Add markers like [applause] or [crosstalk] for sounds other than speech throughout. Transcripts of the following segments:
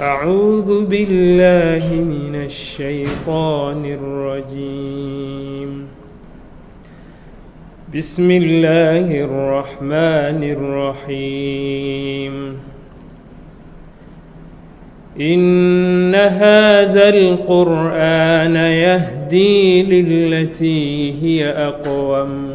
أعوذ بالله من الشيطان الرجيم بسم الله الرحمن الرحيم إن هذا القرآن يهدي للتي هي أقوم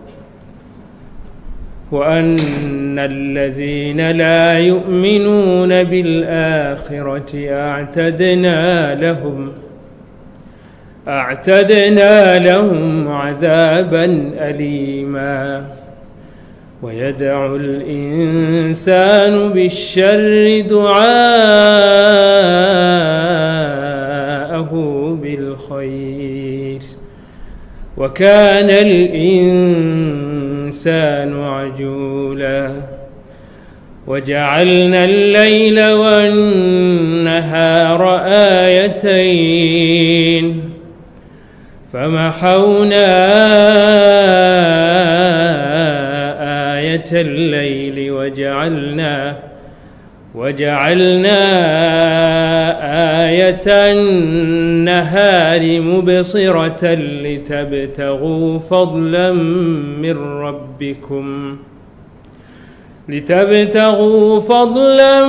وأن الذين لا يؤمنون بالآخرة أعتدنا لهم أعتدنا لهم عذابا أليما ويدعو الإنسان بالشر دعاءه بالخير وكان الإنسان الإنسان عجولا وجعلنا الليل والنهار آيتين فمحونا آية الليل وجعلنا وجعلنا آية النهار مبصرة لتبتغوا فضلا من ربكم لتبتغوا فضلا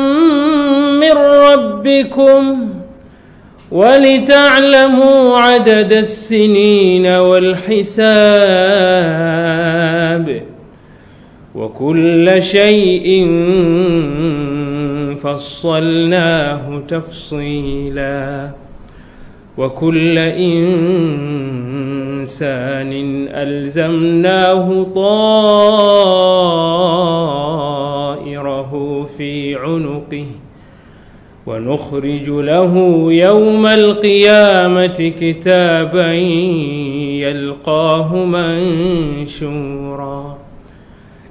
من ربكم ولتعلموا عدد السنين والحساب وكل شيء فصلناه تفصيلا وكل إنسان ألزمناه طائره في عنقه ونخرج له يوم القيامة كتابا يلقاه منشورا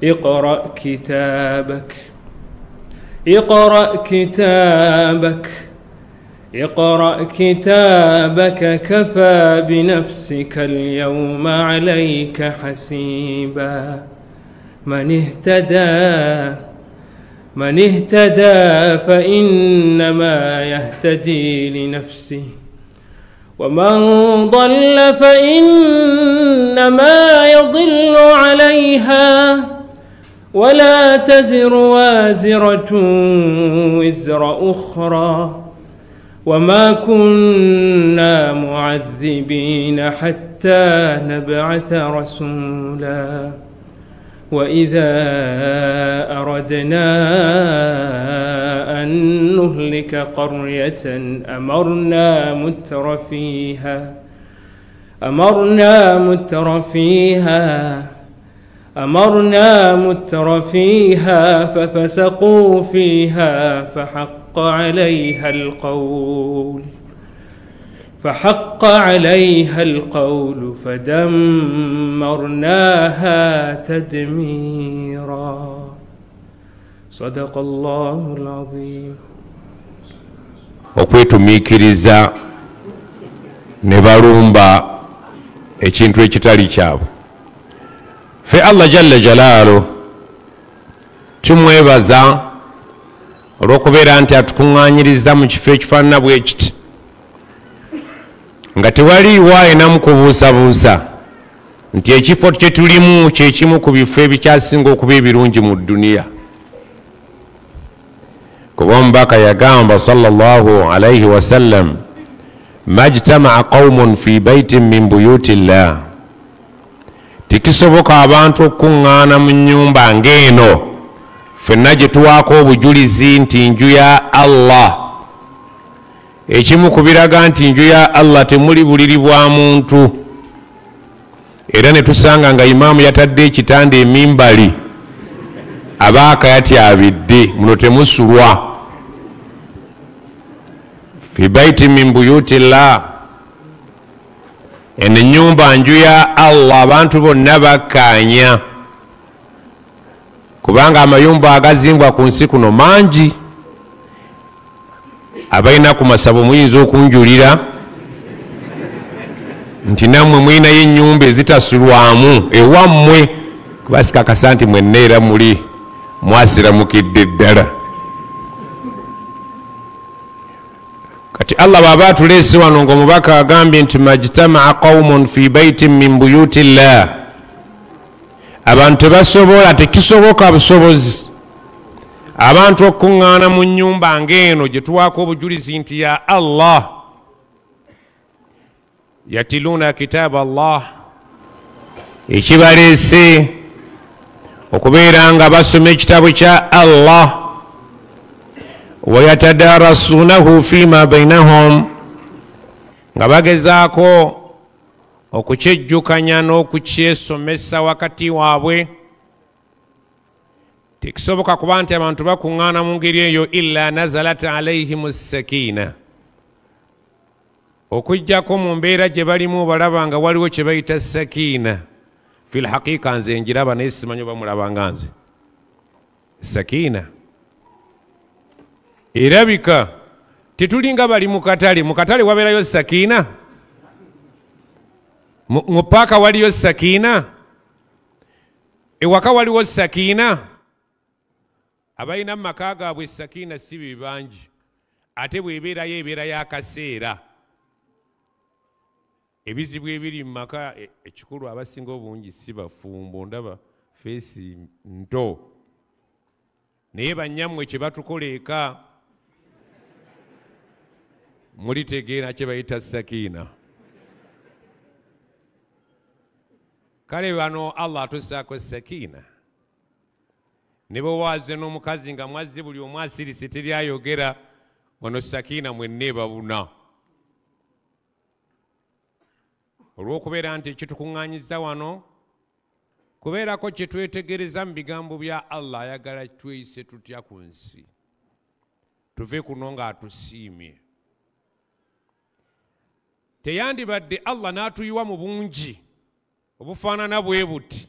اقرأ كتابك اقرأ كتابك اقرأ كتابك كفى بنفسك اليوم عليك حسيبا من اهتدى من اهتدى فإنما يهتدي لنفسه ومن ضل فإنما يضل عليها ولا تزر وازرة وزر أخرى وما كنا معذبين حتى نبعث رسولا وإذا أردنا أن نهلك قرية أمرنا متر فيها أمرنا متر فيها أمرنا متر فيها ففسقوا فيها فحق عليها القول فحق عليها القول فدمرناها تدميرا صدق الله العظيم okwetumiikiriza ميكيريزا نبارومبا ekintu ekitali kyabwe fe allah jalla jalalu tumwebaza olwokubeera nti atukuŋŋanyiriza mu kifo ekifaanana bwe kiti nga tewaliiwo ayinamu kubuusabuusa nti ekifo kyetulimu kyekimu ku bifo ebikyasinga okuba ebirungi mu duniya kuba omubaka yagamba sallaalaihi wasallam majtamaa qaumun fi baitin min buyuti llah tekisoboka abantu okukuŋŋaana mu nyumba ng'eno ffenna gye tuwaako obujulizi nti nju ya allah ekimu kubiraga nti nju ya allah temuli buliri bwa muntu era ne tusanga nga imaamu yatadde ekitanda emimbali abaaka yatyabidde muno temusulwa fi baiti min buyuti llah enenyumba nju ya allah abantu bonna bakkaanya kubanga amayumba agazimbwa ku nsi kuno mangi abalina ku masabo muyinza okunjulira nti nammwe mulinayo enyumba ezitasulwamu ewammwe kubasika kasa nti mwenna era muli mwasiramukidde ddala nti allah bwaba atuleese wano ngaomubaka agambye nti majtamaa qaumun fi baitin min buyuti llah abantu tebasobola tekisoboka busobozi abantu okukuŋŋaana mu nyumba ngaeno gye tuwaako obujulizi nti ya allah yatiluuna kitaaba allah ekibaleese okubeera nga basoma ekitabo kya allah wayatadarasunahu fima bainahum nga bagezaako okukyejjukanya n'okukyesomesa wakati waabwe tekisoboka kuba nti abantu bakuŋŋaana mu ngeri eyo ila nazalat alaihimu sakina okujjako mu mbeera gye balimu balaba nga waliwo kye bayita sakina filhaqiika nze ngiraba naye simanyi obamulaba nga nze sakina erabika tetulinga bali mukatale mukatale wabeerayo sakiina mupaaka waliyo sakiina ewaka waliwo sakiina abalina mumaka gaabwe sakiina si bibangi ate bweebeerayo ebeera yakaseera ebizibu ebiri mumaka e, ekikulu abasinga obungi si bafumbo ndaba feesi nto naye bannyammwe kye batukola eka mulitegeera kyebayita sakiina kale bano allah atusaako sakiina ne bwewaze n'omukazi nga mwazze buli omu asirise teryayogera ono sakiina mwenna ebabuna olw'okubeera nti kitukuŋŋanyiza wano kubeerako kye twetegereza mu bigambo bya allah ayagala tweyise tutya ku nsi tuve kuno ng'atusiimye teyandibadde allah n'atuyiwa mu bungi obufaanana bwe buti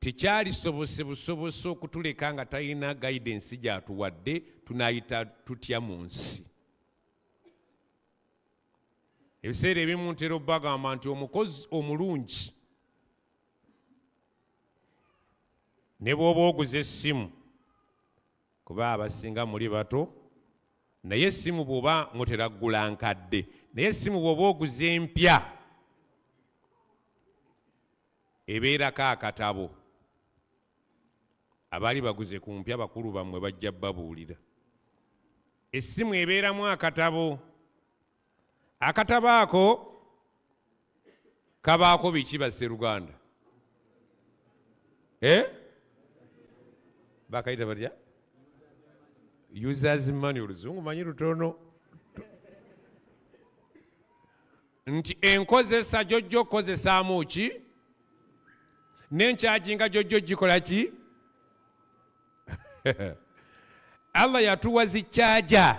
tekyalisobose busobose okutuleka nga talina gaidensi gyatuwadde tunaayita tutya mu nsi ebiseera ebimu ntera obbagamba nti omukozi omulungi ne bwoba oguza essimu kuba abasinga muli bato naye simu bwoba ngotera gula nkadde naye simu bwoba oguza empya ebeerako akatabo abaali baguze ku mpya bakulu bammwe bajja babuulira essimu ebeeramu akatabo akatabo ako kabaako biki baseruganda e eh? bakayita batya users money oluzungu manyi lutono nti enkozesa jojjo okukozesaamu ki nenkyaginga jojjo gikola ki [laughs] allah yatuwa zikyaja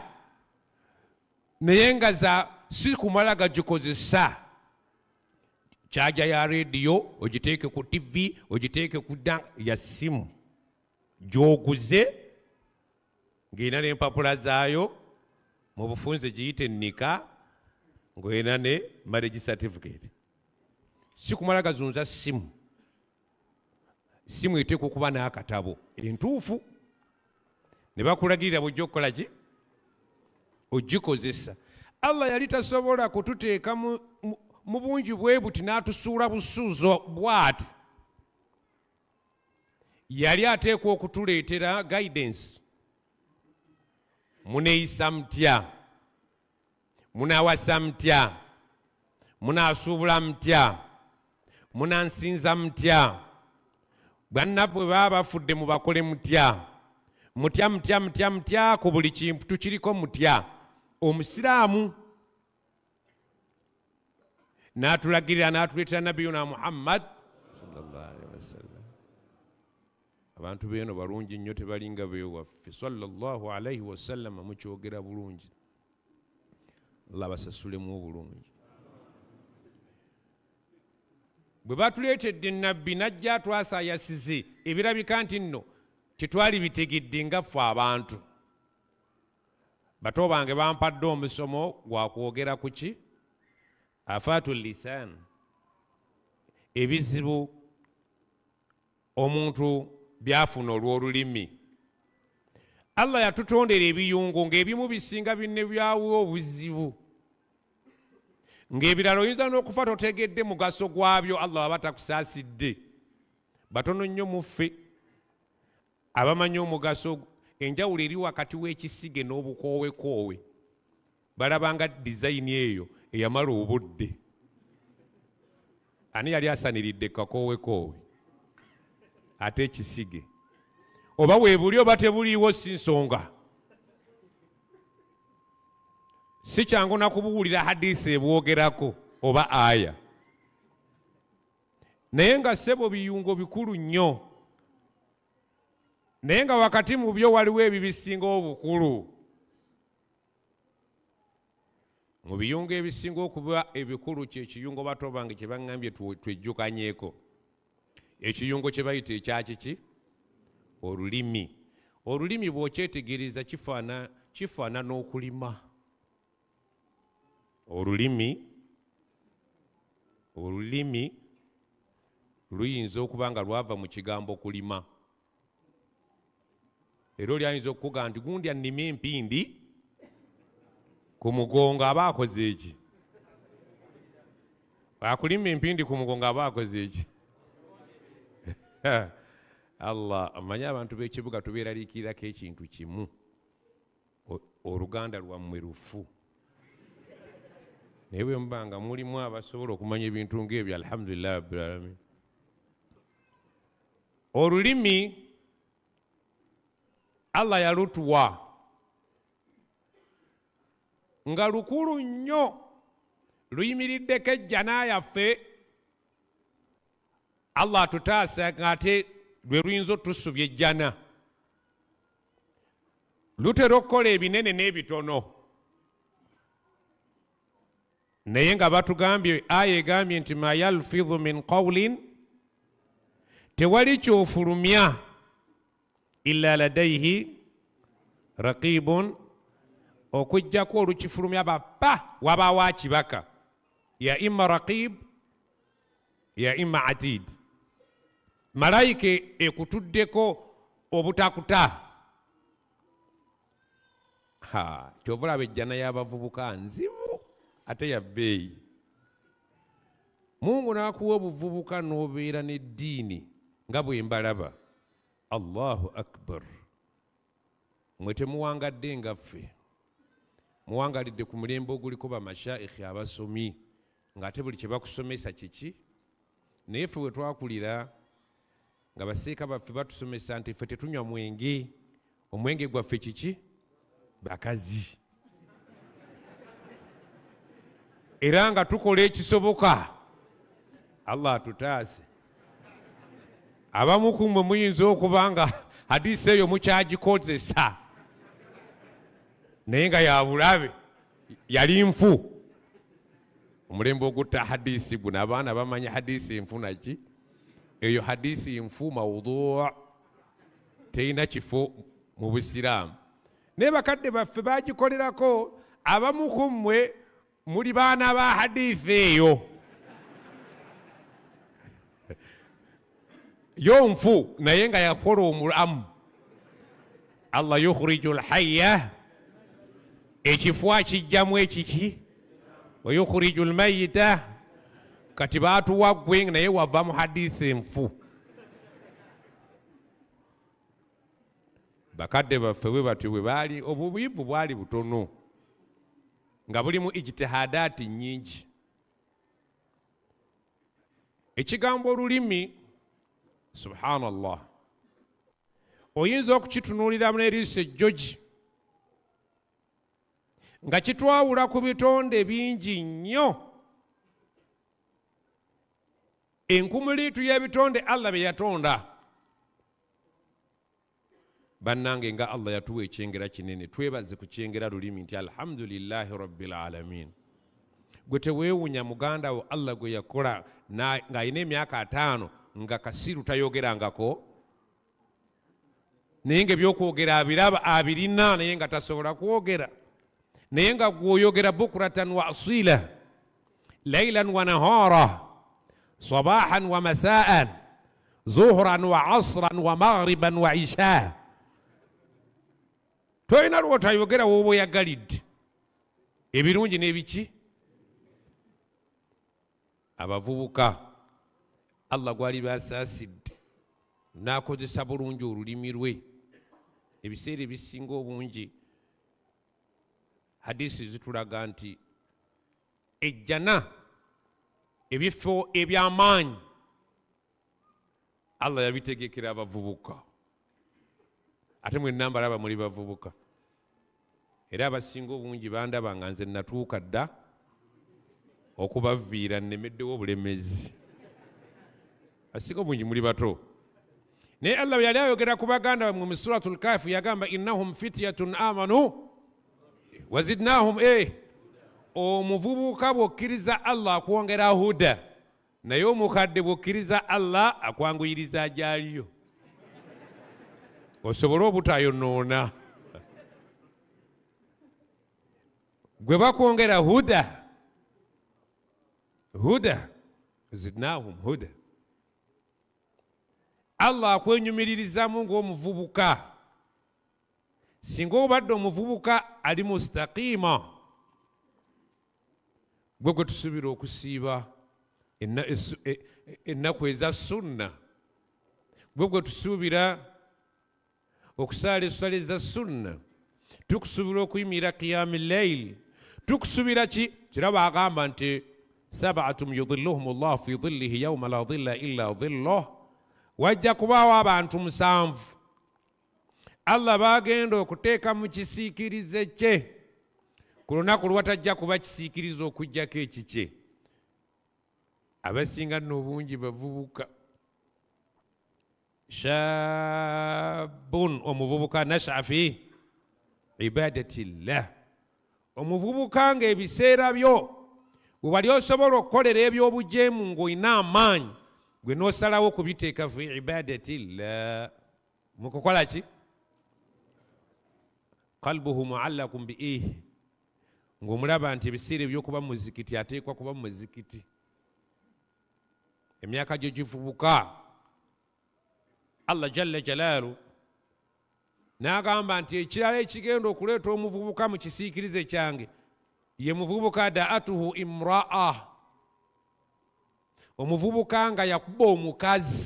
naye nga za si kumala gagikozesa kyaja ya rediyo ogiteeke ku tv ogiteeke ku ya simu gyoguze ng'erina n'empapula zaayo mu bufunze giyite nnika ng'erina ne marriage certificate sikumala gazunza simu simu eteeka okuba n'akatabo entuufu ne bakulagirira bwojja okukola ki ogikozesa allah yali tasobola kututeeka mu bungi bwe buti n'atusuula busuuzo bwati yali ateekwa okutuleetera guidance muneeyisa mutya munaawasa mutya munaasuubula mutya munansinza mutya bannaffe bwe baba bafudde mubakole mutya mutya mutya mutya mutya ku buli kintu kiriko mutya omusiraamu n'atulagirira n'atuleetera nabbi yuna muhammad sallallahu alaihi wasallam abantu beeno balungi nnyo tebalinga beewaffe salllah alaihi wasalama mukyogera bulungi allah basasulemu obulungi bwe batuleetedde nabbi najja atwasayasize ebirabika nti nno tetwali bitegedde ngaffe abantu bato bange bampadde omusomo gwa kwogera ku ki afaatu lisan ebizibu omuntu byafuna olw'olulimi allah yatutondera ebiyungu ng'ebimu bisinga binne byawe obuzibu ng'ebirala oyinza n'okufa totegedde mugaso gwabyo allah waba takusaasidde batono nnyo muffe abamanyi omugaso enjawulo eri wakati w'ekisige n'obukowekoowe balabanga dizayini eyo eyamala obudde ani yali asaniridde kakowekoowe ate ekisige oba webuli oba tebuliiwo si nsonga si kyangu nakubuwulira hadisi ebwogerako oba aya naye nga sebo biyungo bikulu nnyo naye nga wakati mu byo waliwo ebibisinga obukulu mu biyungo ebisinga okuba ebikulu kyekiyungo batobange kyebaŋŋambye twejjukanyeeko tu, ekiyungo kye bayita ekya kiki olulimi olulimi bw'okyetegereza kifaana kifaana n'okulima olulimi olulimi luyinza okuba nga lwava mu kigambo kulima era oli ayinza okukuga nti gundi anime empindi ku mugongo aba akoze eki akulima empindi ku mugongo aba akoze eki [laughs] allah omanye abantu b'ekibuga tubeeraliikirirako ekintu kimu oluganda lwammwe lufu naye bwe muba nga mulimu abasobola okumanya ebintu ng'ebyo alhamdulilahi rabbilalamin olulimi allah yalutuwa nga lukulu nnyo luyimiriddeko ejjanayaffe allah atutaasa ngaate lwe luyinza otusubya ejjana lutera okukola ebinene n'ebitono naye nga batugambye aya egambye nti mayalfidhu min qawulin tewali kyofulumya ila ladaihi raqibun okujjako olukifulumya bapa wabawo akibaka ya imma raqib ya imma atid malayika ekutuddeko obutakuta kyovulaba ejjana y'abavubuka nzimu ate yabbeeyi mungu n'akuwa obuvubuka n'obeera n'eddiini nga bwe mbalaba allahu akbar mwe temuwangadde ngaffe muwangalidde ku mulembe oguliko bamashaikhi abasomi ng'ate buli kye bakusomesa kiki naye ffe bwe twakulira nga baseeka baffe batusomesa nti ffe tetunywa mwenge omwenge gwaffe kiki bakazi era nga tukola ekisoboka allah atutaase abamu kumwe muyinza okuba nga hadisa eyo mukyagikozesa naye nga yabulabe yali nfu omulembe ogutta hadisi guno abaana bamanya hadisi enfu naki eyo hadisi nfu mawudua teyina kifo mu busiraamu naye bakadde baffe bagikolerako abamu ku mmwe muli baana ba hadisi eyo [laughs] yo nfu naye nga yakola omulamu allah yukhuriju lhaya ekifwa kijjamu ekiki wayukhuriju lmayita kati batuwa gwe naye wava mu hadisi enfu bakadde baffe bwe batyo bwe baali obubuivu bwali butono nga bulimu ijitihadaati nyingi ekigambo olulimi subhanallah oyinza okukitunuliramu neriiso ejjogi nga kitwawula ku bitonde bingi nnyo enkumuliitu y'ebitonde allah bye yatonda bannange nga allah yatuwa ekyengera kinene twebaze ku kyengera lulimi nti alhamdulillahi rabbil alamin gwe teweewunya muganda wo allah gwe yakola ng'alina emyaka ataano nga kasiru tayogerangako naye nga ebyokwogera abiraba abirina naye nga tasobola kwogera naye nga gweoyogera bukuratan wa asila lailan wa nahara صباحا ومساء ظهرا وعصرا ومغربا وعشاء tolina lwotayogera woba oyagalidde ebirungi n'ebiki abavubuka allah gwali basaasidde n'akozesa bulungi olulimi lwe ebiseera ebisinga obungi hadisi zitulaga nti ejjana ebifo ebyamaanyi allah yabitegekera abavubuka ate mwenambala aba muli bavubuka era abasinga obungi bandaba nga nze natuuka dda okubaviira nnemeddewo obulemezi abasinga obungi muli bato naye allah yali ayogera ku baganda bamwe mu suratul kafu yagamba innahum fityatun amanu wazidnahum e eh. omuvubuka bw'okkiriza allah akwongera huda naye omukadde bw'okkiriza allah akwanguyiriza gyaliyo osobole obutayonoona gwe bakwongera huda huda zidnahum huda allah akwenyumiririzamu ng'omuvubuka singa obadde omuvubuka ali mustakiima gwe gwe tusuubira okusiiba e, e, ennaku eza sunna gwe gwe tusuubira okusaala essala eza sunna tukusuubira okuyimirira kiyami leili tukusuubira ki kiraba agamba nti sabatum yudhilluhum llah fi dhillihi yauma la dhilla illa dhilloh wajja kubaawo abantu musanvu allah baagenda okuteeka mu kisiikirize kye ku lunaku lwatajja kuba kisiikiriza okugjako ekikye abasinga nobungi bavubuka shabun omuvubuka nasha fi ibadati llah omuvubuka ngaebiseera byo we wali osobola okukolera ebyobujeemu ngaolina amaanyi gwe nosalawo kubiteeka fi ibadati llah mukukolaki qalbuhu muallakum biihi ng'omulaba nti ebiseera eby'okuba muzikiti ateekwa kuba mu muzikiti emyaka gyo givubuka allah jalla jalaalu n'agamba nti ekirala ekigenda okuleeta omuvubuka mu kisiikirize kyange ye muvubuka daatuhu imraa omuvubuka nga yakuba omukazi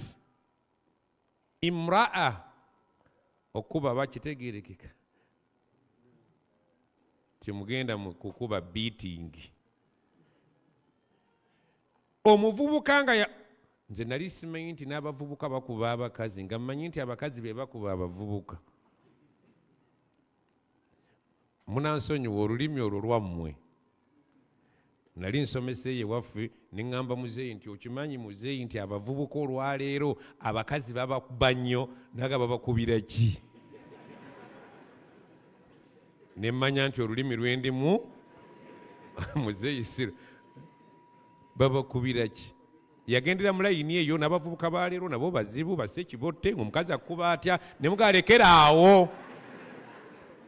imraa okuba bakitegerekeka kyemugenda kukuba beating omuvubuka nga nze nali simanyi nti n'abavubuka bakuba abakazi nga mmanyi nti abakazi be bakuba abavubuka munansonyiwa olulimi olwo lwammwe nali nsomesa eyo ewaffe neŋŋamba muzeeyi nti okimanyi muzeeyi nti abavubuka olwaleero abakazi babakuba nnyo naga babakubira ki nemanya nti olulimi lwendimu [laughs] muzeyisiro babakubira ki yagendera mulayini eyo n'abavubuka baleero nabo bazibu basekibotte ngaomukazi akuba atya nemugaalekera awo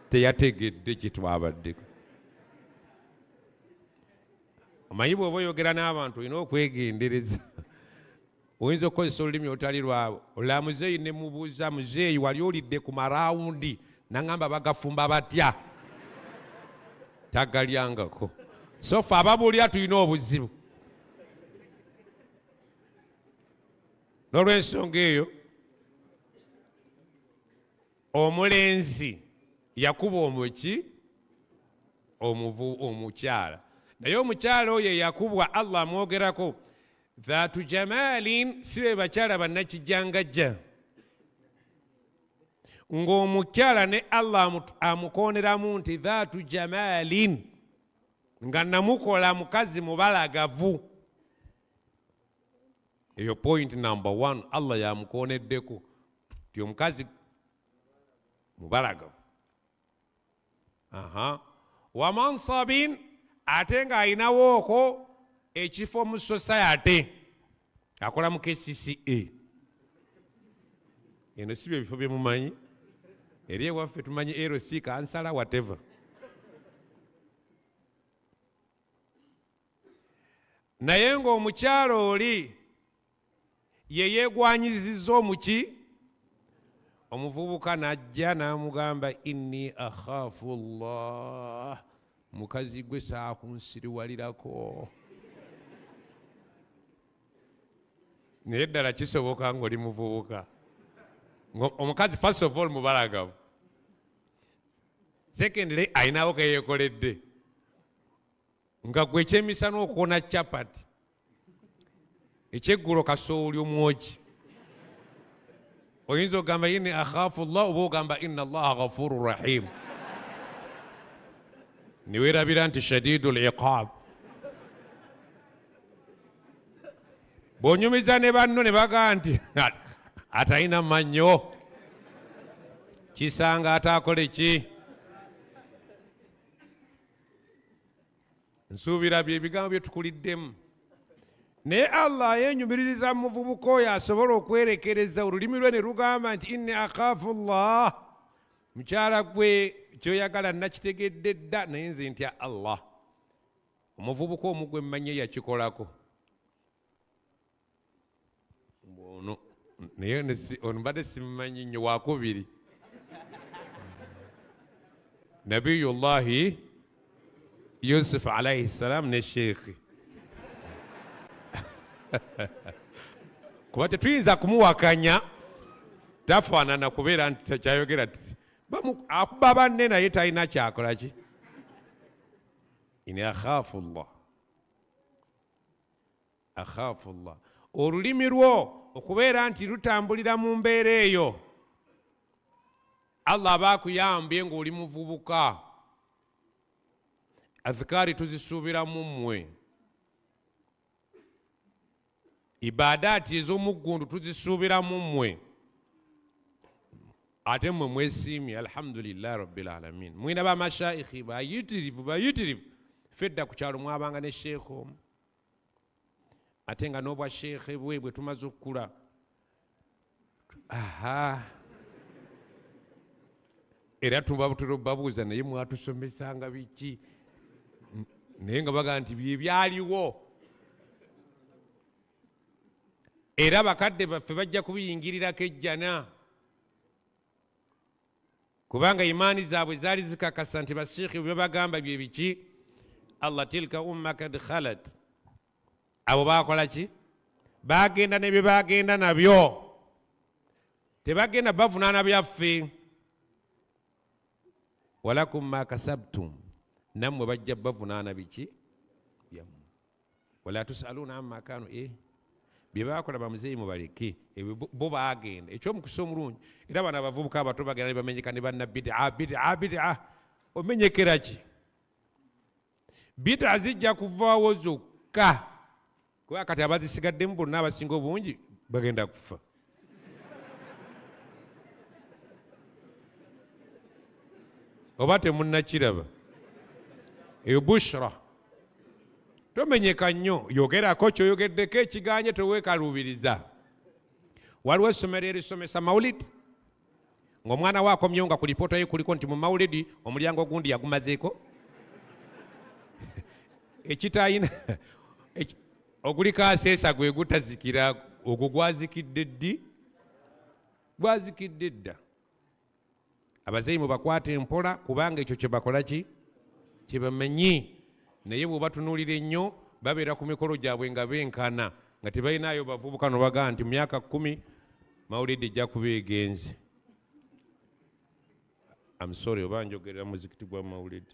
teyategedde kyetwabaddeko omanyi bwoba oyogera n'abantu olina okwegendereza oyinza okukozesa olulimi olutali lwabo olula muzeeyi nemubuuza muzeeyi wali olidde ku marawundi naŋamba bagafumba batya tagalyangako so fe ababulya tulina obuzibu n'olwensonga eyo omulenzi yakuba omuki omuvu omukyala naye omukyala oyo eyakubwa allah amwogerako thatu jamalin si be bakyala bannakijjangajja ng'omukyala ne allah amukoneramu nti thatu jamalin nga namukola mukazi mubalagavu eyo point number one allah yamukoneddeku ti omukazi mubalagavu aha wa mansabin ate ng'ayinawo oko ekifo mu society akola mu kcca eno si byo ebifo byemumanyi eri ewaffe tumanyi erc kansala wateva naye ngaomukyalo oli ye yeegwanyiziza omuki omuvubuka najja n'amugamba inni akhaafu llah mukazi gwe saakunsiriwalirako naye ddala kisoboka ngaoli muvubuka omukazi first of all mubalagavu secondly ayinawo keyekoledde nga gwe ekyemisana okuwona capati ekyeggulo kasowoli omwoki oyinza okugamba ini akhafu llah oba ogamba ina allaha ghafuru rahimu niweerabira nti shadidu liqab bwonyumiza ne banno ne bagaa nti atalina mannyo kisanga ataakola eki nsuubira bye bigambo byetukuliddemu naye allah yenyumiririza muvubuka oyo asobole okwerekereza olulimi lwe ne lugamba nti inni akhafu llah mukyala gwe kyoyagala nakitegedde dda naye nze ntya allah omuvubuka omugwe mmanye yakikolako naye ono mbadde simumanyi nnyo wakubiri nabiyullahi yusuf alaihi salam ne sheikhi kuba tetuyinza kumuwakanya tafaanana kubeera nti kyayogera ti akuba banne naye talina kyakola ki ini akhafu llah akhafu llah olulimi lwo okubeera nti lutambulira mu mbeera eyo allah aba akuyambye ng'oli muvubuka azikaari tuzisuubiramu mmwe ibadaati ez'omuggundu tuzisuubiramu mmwe ate mmwe mwesiimye alhamdulilahi rabilalamin mwina bamashaikhi bayitirivu bayitirivu fedda ku kyalo mwabanga ne sheekh omu ate nga n'obwasheekhe bwe bwe tumaze okukula aha era tuba butera obbabuuza naye mwatusomesanga biki naye nga bagaa nti byebyaliwo era bakadde baffe bajja kubiyingirirako ejjana kubanga imaani zaabwe zaali zikakasa nti basiikhi bwe bagamba byebiki allah tilka umma kad khalat abo bakolaki bagenda nebye bagenda nabyo tebagenda bavunaana byaffe walakum ma kasabtum nammwe bajja bavunaana biki byamm wala tusaluuna amma kanu e eh? bye bakola bamuzeeyi mubaleke bo bagenda ekyomukisa omulungi era bana abavubuka abato bagenda nebamenyeka nebanna bida bida bida omenyekeraki bida zijja kuvaawo zokka kuba kati abazisigaddemu bonna abasinga obungi bagenda kufa oba temunnakiraba ebushra tomenyeka nnyo yogerako kyoyogeddeko ekiganje teweekaluubiriza waliwo essomero erisomesa maulidi ngaomwana we akomyeo nga ku lipoota ye kuliko nti mu maulidi omulyango ogundi yagumazeeko [laughs] ekitaayina oguliko aseesa gwe gutazikira ogwo gwazikidde ddi gwazikidde dda abazeyi mubakwata empola kubanga ekyo kyebakola ki kyebamanyi naye bweoba tunuulira ennyo babeera ku mikolo gyabwe nga benkana nga tebalinaayo bavubuka nobagaa nti myaka kumi mawulidde ejja kuba egenzi amsory oba njogerera muzikiti gwa mawulidde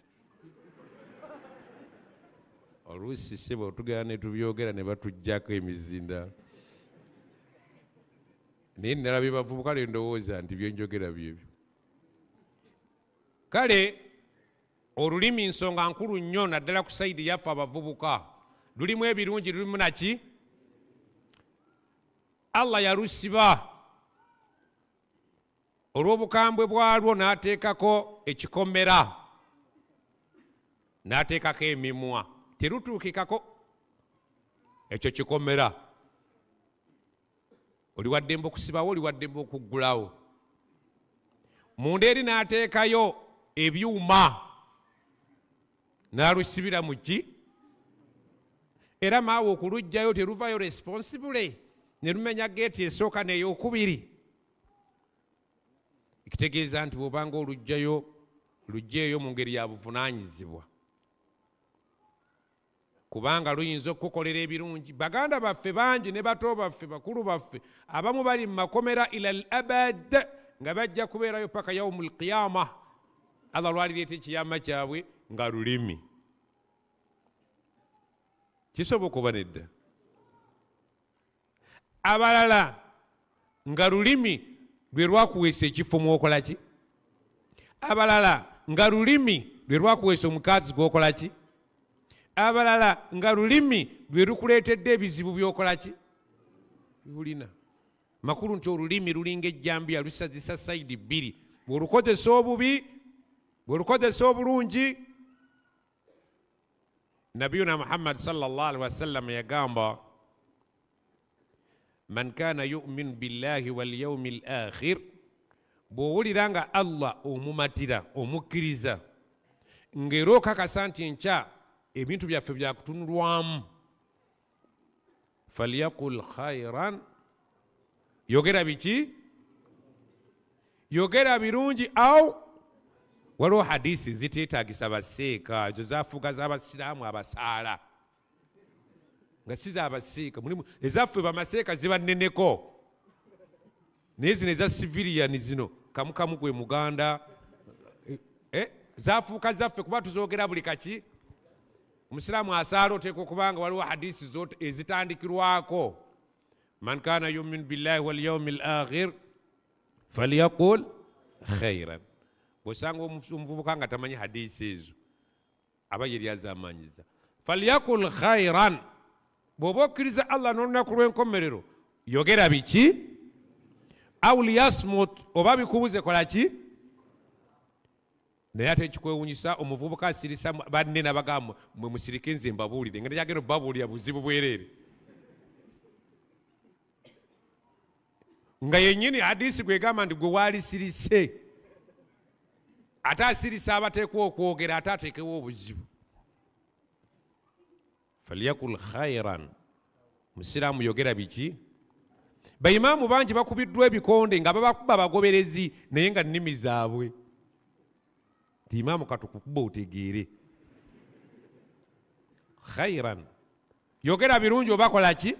oluusi sebe otugera ne tubyogera ne batugjako emizinda naye nalabye bavubu kale ndowooza nti byenjogera byebyo kale olulimi nsonga nkulu nnyo naddala ku saidi yaffe abavubuka lulimu ebirungi lulimu naki allah yalusiba olw'obukambwe bwalwo n'ateekako ekikomera n'ateekako emimwa terutuukikako ekyo kikomera oli waddemba okusibawo oli waddemba okuggulawo munda eri n'ateekayo ebyuma n'alusibira mu ki era maawe okuluggyayo teruvayo responsibule ne lumenya geeti esooka neyookubiri ekitegeeza nti bwobanga oluggyayo lugjaeyo mu ngeri ya buvunaanyizibwa kubanga luyinza okukolera ebirungi baganda baffe bangi ne bato baffe bakulu baffe abamu bali mu makomera ila al abad nga bajja kubeerayo paka yaumu lqiyama alla lwalireeta ekiyama kyabwe nga lulimi kisoboka oba nedda abalala nga lulimi lwe lwakuweesa ekifo muokola ki abalala nga lulimi lwe lwakuweesa omukazi gwokola ki abalala nga lulimi lwe lukuleetedde ebizibu byokolaki bulina makulu nti olulimi lulinga ejjambiya lusazisa saidi bbiri bweolukozesa obubi bwelukozesa obulungi nabiyuna muhammadi salllahalihi wasallama yagamba man kana yuminu billahi walyaumi l akhir bw'owulira nga allah omumatira omukkiriza ngaera okakasa nti nkya ebintu byaffe byakutunulwamu falyakul khairan yogera biki yogera birungi au waliwo hadisi ziteetagisa baseeka ezo zafuga z'abasiraamu abasaala nga si zabaseeka mulimu ezaffe bamaseeka ziba nneneko naye zino eza siviliyani zino kamukamu gwe muganda eh, eh, zafuuka zaffe kuba tuzogera buli kaki omusiraamu asaala teko kubanga waliwo hadisi ezitandikirwako man kana yuminu billahi walyaumi l akhir falyaqul khairan bwosanga omuvubuka nga tamanyi hadisi ezo aba azamanyiza falyakul khairan Bobo kiriza allah n'olunaku lw'enkomerero yogera biki au liyasmut oba bikubuze kola ki naye ate kikwewunyisa omuvubuka asirisa banne nabagamba mwe musirike nze mbabuulire ngeri yagenda babuulira buzibu bwereere nga yenyini adiisi gwegamba nti gwe walisirise ate asirisa abateekwa okwogera ate ateekewo obuzibu falyakul khairan musiraamu yogera biki baimaamu bangi bakubiddwa ebikonde nga babakuba abagoberezi naye nga nnimi zaabwe timamu katukukuba otegeere khairan yogera birungi obakola ki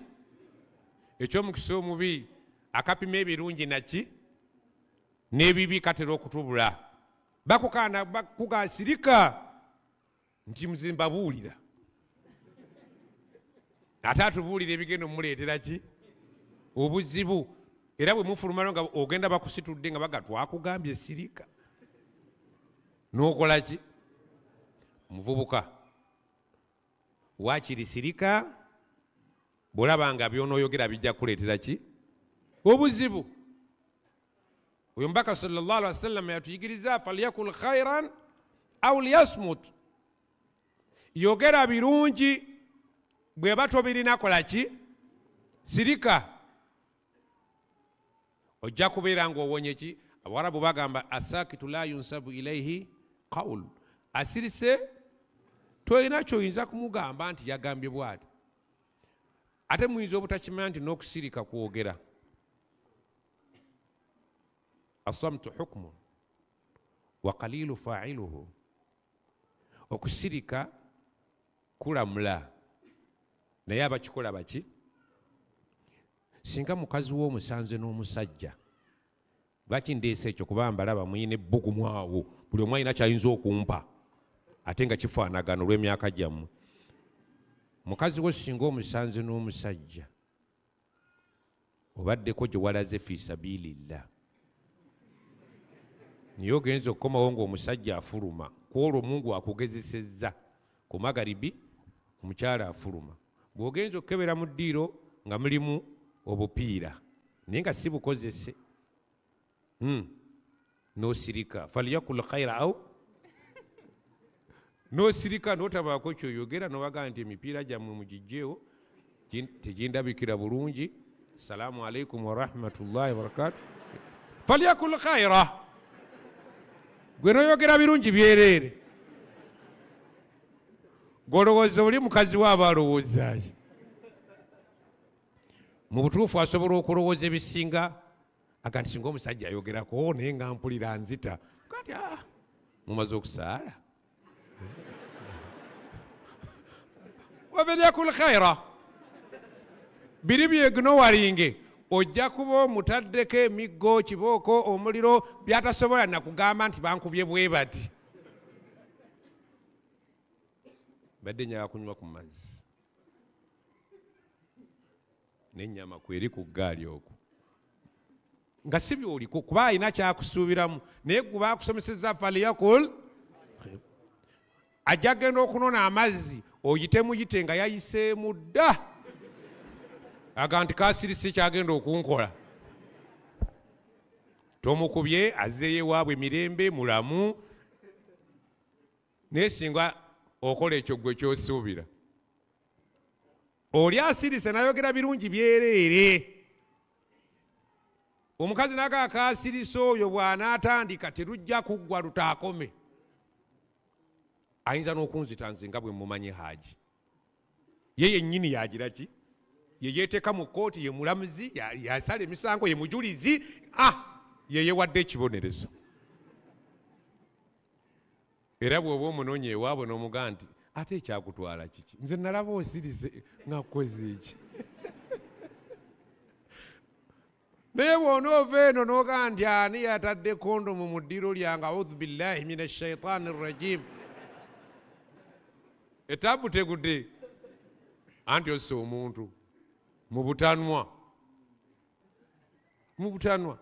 ekyomukisa omubi akapima ebirungi naki n'ebibi katera okutubula bakukana kugasirika nti muzimbabuulira ate atubuulira ebigenda omumuleetera ki obuzibu era bwe mufulumalo nga ogenda bakusitudde nga bagatwakugambye sirika nokolaki muvubuka wakirisirika bwolabanga byonaoyogera bijja kukuleetera ki obuzibu oyo mubaka salllahalihi wasallama yatuyigiriza falyakul khairan au liyasmut yogera birungi bwe batobirinakolaki sirika ojja kubeera ngaowonye ki abawarabu bagamba asakitu la yunsabu ilaihi kawul asirise toyina kyoyinza kumugamba nti yagambye bwati ate muyinza obutakimanya nti n'okusirika kwogera asamtu hukmu wa kalilu failuhu okusirika kulamula naye abakikola baki singa mukazi w'omusanze n'omusajja lwaki ndeesa ekyo kuba mbalaba muyina ebbugumu awo buli omu alina kyayinza okumpa ate nga kifaanagano olw'emyaka gyammwe mukazi wo singa omusanzi n'omusajja obaddeko gye walaze fisabiirillah niye ogenza okukomawo ngaomusajja afuluma kwolwo omungu akugezesezza ku magaribi omukyala afuluma bw'ogenza okukebera mu ddiiro nga mulimu obupiira naye nga si bukozese مم. نو سريكا فليأكل خير أو نو سريكا نوتا باكوشو يوغيرا نو واغا انتي ميبيرا جامو مجيجيو جين تجين دابي كيرا برونجي السلام عليكم ورحمة الله وبركاته فليأكل خير Gweno yoke nabiru nji biyerere. Gweno wazawuli mkazi wabaru wazaji. Mubutufu asoburu okuru wazibisinga. akanti singa omusajja ayogerako oh, naye nga mpulira nzita kati aa ah, mumaze okusaala [laughs] wabelyaku lkhaira biri byegino walinge ojja kuba omutaddeko emiggo kibooko omuliro byatasobola nakugamba nti bankubye bwe bati badde nyaga kunywa ku mazzi nenyama kweri ku gaali okwo nga si byoliko kuba alina kyakusuubiramu naye gwe bakusomeseza faliyakul ajja agenda okunona amazzi oyite muyite nga yayiseemu dda aga nti kasiri si kyagenda okunkola tomukubye azeeyewaabwe mirembe mulamu naye singa okola ekyo gwe kyosuubira oli asirise nayogera birungi byereere omukazi naga akasirisa oyo bw'anaatandika terujja kuggwa lutaakome ayinza n'okunzita nze nga bwe mumanyi haaji ye yennyini yagiraki yeyeeteeka mu kooti ye mulamuzi yasala emisango ye mujulizi a ah, yeyewadde ekibonerezo era bweoba omunonyi ewaabwe n'omuga nti ate ekyakutwala kiki nze nalaba osirize nga kkoze eki naye bwona ova eno noga nti ani yatadde kondomu mu ddiro lyange audhu billahi min ashaitaani rrajimu etabu tegude anti osse omuntu mu butanwa mu butanwa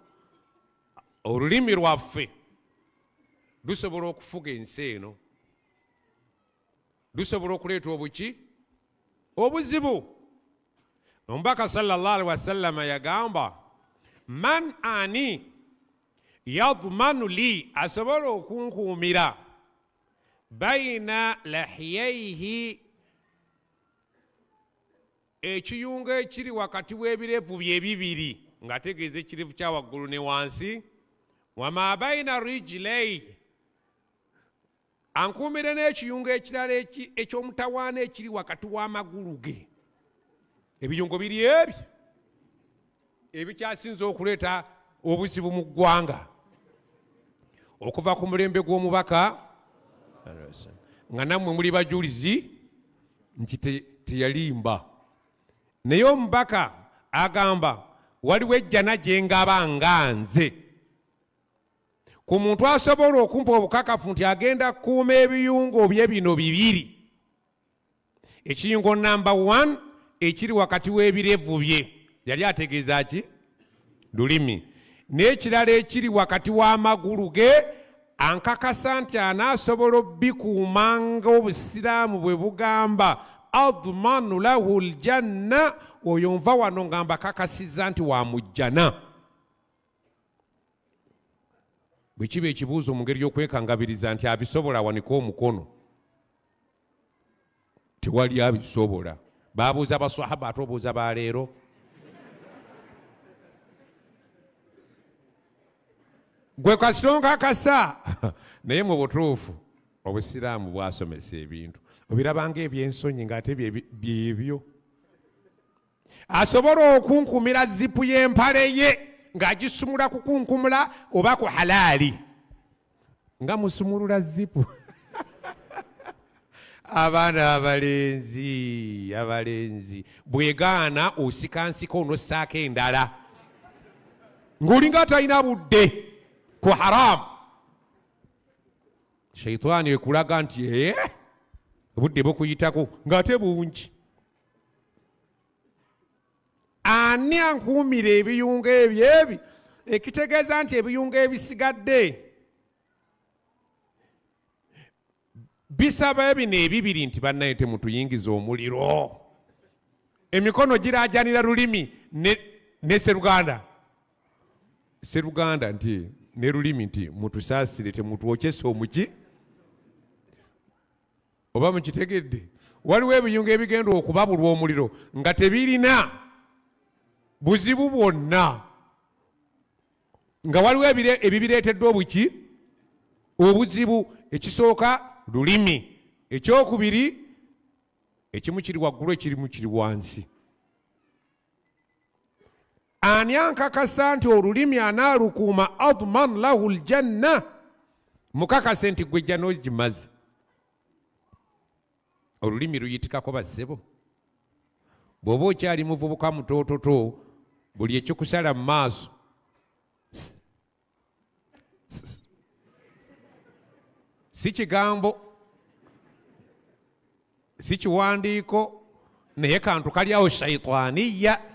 olulimi lwaffe lusobola okufuga ensi eno lusobola okuleeta obuki obuzibu omubaka sallaalihi wasallama yagamba man ani yadmanu li asobola okunkuumira baina lahiyaihi ekiyunga ekiri wakati w'ebirevu bye bibiri ng'ategeeza ekirevu kya waggulu ne wansi wama baina rigilei ankuumire n'ekiyunga ekirala ekyomutawaana ekiri wakati w'amagulu ge ebiyungo biri ebyo ebikyasinze okuleeta obuzibu mu ggwanga okuva ku mulembe gw'omubaka nga nammwe muli bajulizi nti teyalimba naye omubaka agamba waliwo ejjana gye ngaba nga nze ku muntu asobola okumpa obukakafu nti agenda kukuuma ebiyungo byebino bibiri ekiyungo namber 1 ekiri wakati w'ebirevu bye yali ategeeza ki lulimi n'ekirala ekiri wakati w'amagulu ge ankakasa nti anaasobola obbikuumanga obusiraamu bwe bugamba adumanu lahu ljanna oyo nva wano nga mbakakasiza nti wamujjana bwe kiba ekibuuzo mu ngeri y'okwekangabiriza nti abisobola awanika omukono tewali abisobola baabuuza abasahaba ate obuuza baleero gwe kasitonko akasa [laughs] naye mu butuufu obusiraamu bwasomesa ebintu obirabanga ebyensonyi ngaate byebyo asobola okunkumira zipu y'empale ye ng'agisumula kukunkumula oba ku halaali nga musumulula zipu [laughs] abaana abalenzi abalenzi bwegaana osikansika onossaako endala ng'olinga atalina budde ku haramu sheitaani ekulaga nti ee eh, obudde bukuyitako ngaate bungi ani ankuumira ebiyunga ebyo ebi ekitegeeza nti ebiyunga ebisigadde bisaba ebino ebibiri nti bannaye temutuyingiza omuliro emikono giraajanira lulimi ne seruganda seruganda nti ne lulimi nti mutusaasire temutwokyesa omuki oba mukitegedde waliwo ebinyunga ebigenda okubabulwa omuliro nga tebirina buzibu bwonna nga waliwo ebibireeteddwa obuki obuzibu ekisooka lulimi ekyokubiri ekimu kiri waggulu ekirimu kiri wansi ani ankakasa nti olulimi anaalukuuma adman lahu ljanna mukakase nti gwejja nogimaze olulimi luyitikako bassebo bw'oba okyali muvubuka mutoototo buli ekikusala mu maaso si kigambo si kiwandiiko naye kantu kalyawo shaitaaniya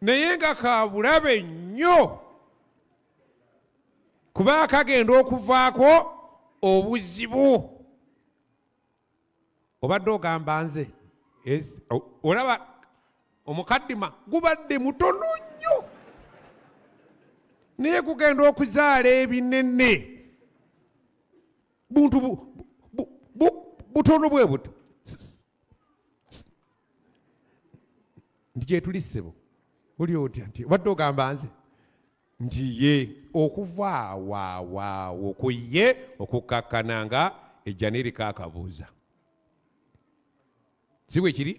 naye nga kabulabe nnyo kuba kagenda okuvaako obuzibu obadde ogamba nze olaba omukadima gubadde mutono nnyo naye gugenda okuzaala ebinene buntu butono bwe buti ndigyetulissebo oli otya nti obadde ogamba nze nti ye okuvaawaawaawo kuye okukakkana nga ejja neerika akabuuza si bwe kiri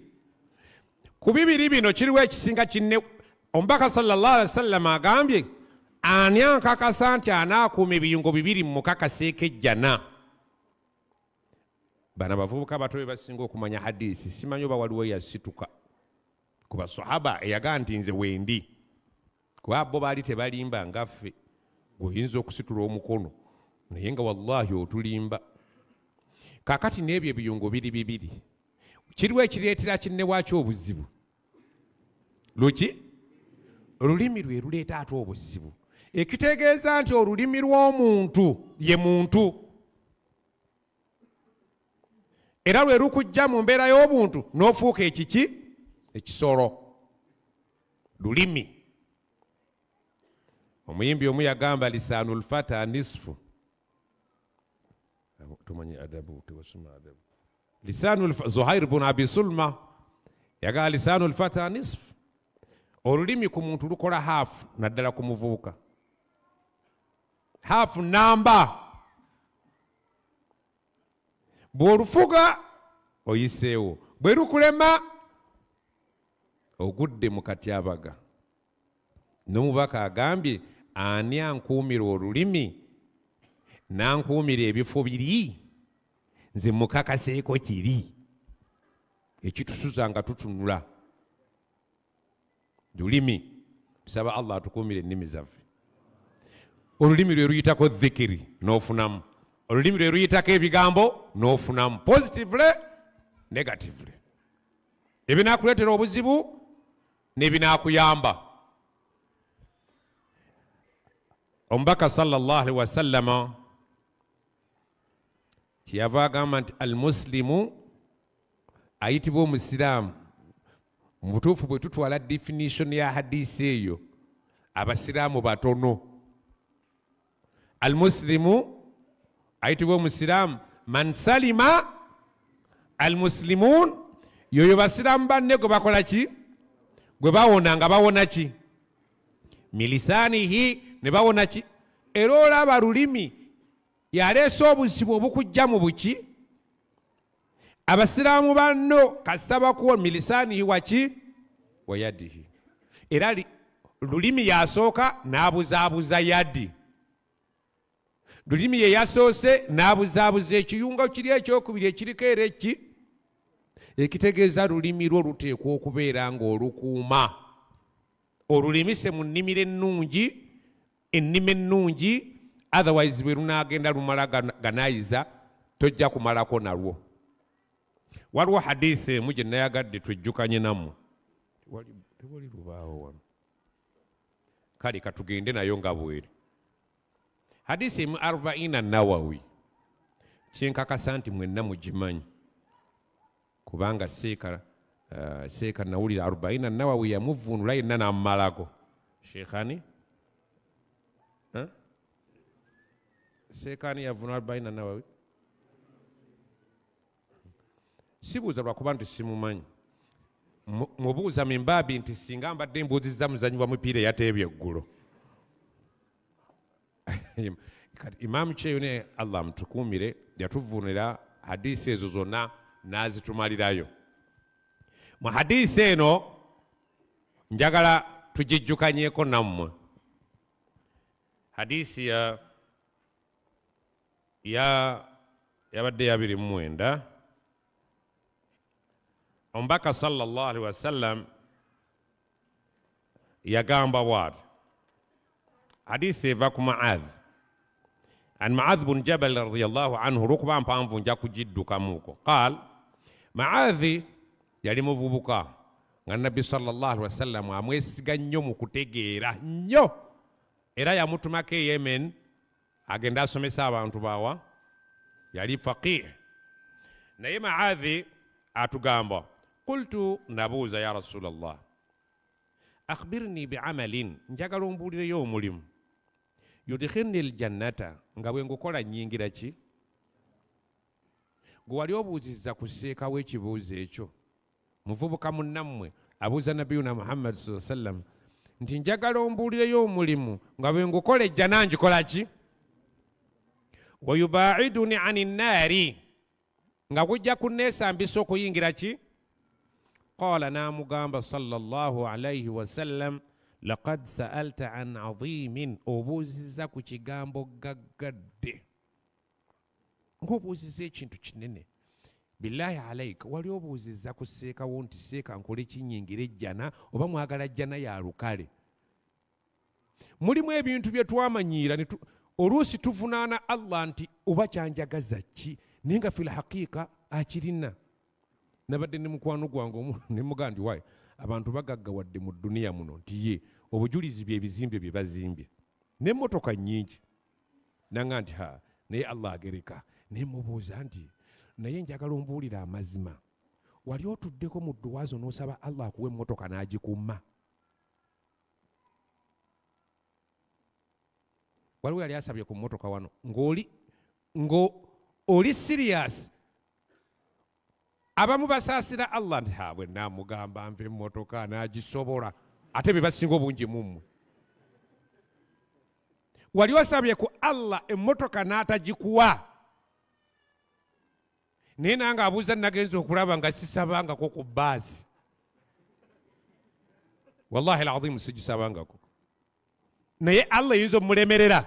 ku bibiri bino kiriwo ekisinga kinne omubaka sawasalama agambye ani ankakasa nti anaakuuma ebiyungo bibiri mumukakaseeko ejjana bana bavubuka bato be basinga okumanya hadiisi simanyi oba waliwo yasituka ku basahaba eyagaa nti nze wendi kuba bo baali tebalimba ngaffe goyinza okusitula omukono naye nga wallahi otulimba kakati n'ebyo ebiyungo biri bibiri kiriwo ekireetera kinne waaki obuzibu luki olulimi lwe luleeta ate obuzibu ekitegeeza nti olulimi lw'omuntu ye muntu era lwe lukujja mu mbeera y'obuntu n'ofuuka ekiki ekisolo lulimi omuyimbi omu yagamba lisanu lfata nisfu tumanyi adabu tewasoma adabu lisanu zuhair bunu abi sulma yagamba lisanu lfata nisfu olulimi ku muntu lukola haafu naddala kumuvuuka haafu namba bwolufuga oyiseewo bwe lukulema ogudde mu katyabaga n'omubaka agambye ani ankuumira olulimi nankuumira ebifo biri nze mukakaseeko kiri ekitusuza nga tutunula lulimi tusaba allah atukuumira ennimi zaffe olulimi lwe luyitako zikiri n'ofunamu olulimi lwe luyitako ebigambo n'ofunamu positively negatively ebinakuleetera obuzibu nebinakuyamba omubaka salli wasallama kyeyava agamba nti al musilimu ayitibwa omusiraamu mu butuufu bwe tutwala definition ya hadisi eyo abasiraamu batono al musilimu ayitibwa omusiraamu man salima al musilimuun yoyo basiraamu banne gwe bakola ki gwe bawona nga bawona ki milisanihi ne bawona ki era olaba lulimi yaleese obuzibu obukujja mu buki abasiraamu banno kasita bakuwa milisanihi waki wa yadihi era lulimi yasooka n'abuzaabuza yadi lulimi ye yasoose n'abuzaabuza ekiyunga kiri ekyokubiri ekirikoera eki ekitegeeza lulimi lwo luteekwa okubeera ngaolukuuma olulimise mu nnimiro ennungi ennima ennungi otherwise bwe lunaagenda lumala ganaayiza tojja kumalako nalwo waliwo hadithi emu gye nayagadde twejjukanye nammwe tewali lubaawo wano kale katugende nayo nga bweri hadithi emu 4 nawawi kyenkakasa nti mwenna mugimanyi kubanga seeka eh, seeka nawulira arubaina nawawi yamuvunula yenna namumalako sheekani seekani yavunula arubaina nawawi sibuuza lwakuba nti simumanyi mubuuza mimbaabi nti singa mbadde mbuuziza muzanyi wa mupiira eyateebya eggulo [laughs] imaamu kyeyo ne allah mutukuumire yatuvunira hadiisi ezo zonna n'azitumalirayo mu hadisi eno njagala tugijjukanyeko nammwe hadisi ya ya yabadde ya biri mu mwenda omubaka sallallahu alaihi wasallam yagamba bw'ati hadisi eva ku maadhi an maadhi bun jabal radiallahu anhu olwokuba mpanvu nja kugiddukamuko qala maadhi muvubuka nga nabbi sallallahu wasallam amwesiga nnyo mu kutegeera nnyo era yamutumako e yemen agende asomesa abantu bawa yali faqih naye maadhi atugamba kultu nabuuza ya rasulallah akhbirni biamalin njagala ombuulireyo omulimu yudkhilni ljannata nga bwe ngukola nnyingira ki gwewali obuuziza ku kiseekawo ekibuuzo ekyo muvubuka munnammwe abuuza nabiyuna muhammadi saa sallama nti njagala ombuulireyo omulimu nga bwe ngukola ejja nangikola ki wayubaiduni ani naari nga gujja kuneesambisa okuyingira ki qaala n'amugamba salllahu alaihi wasallam laqad saalta an adhiimin obuuziza ku kigambo gaggadde ngaobuuzizza ekintu kinene billahi alaika wali obuuzizza ku seekawo nti seeka nkole kinyingira ejjana oba mwagala jjana ya lukale mulimu ebintu bye twamanyiira oluusi tuvunaana allah nti oba kyanjagaza ki naye nga filhaqiika akirina nabadde ne mukwano gwange [laughs] nemugaa ndi waayo abantu bagaggawadde mu duniya muno nti ye obujulizi byebizimbye bye bazimbye nemotoka nyingi naga nti ha naye allah agereka naye mubuuza nti naye njagala ombuulira amazima wali otuddeko mu ddowaazo n'osaba allah akuwa emmotoka n'agikumma waliwo yali asabye ku mmotoka wano ngaoli nga oli sirias abamu basaasira allah nti abwe naamugamba nve emmotoka n'agisobola ate be basinga obungi mummwe wali osabye ku allah emmotoka n'atagikuwa na naye nange abuuza nagenza okulaba nga sisabangako ku baasi wallahi lazimu sigisabangako naye allah eyinza omulemerera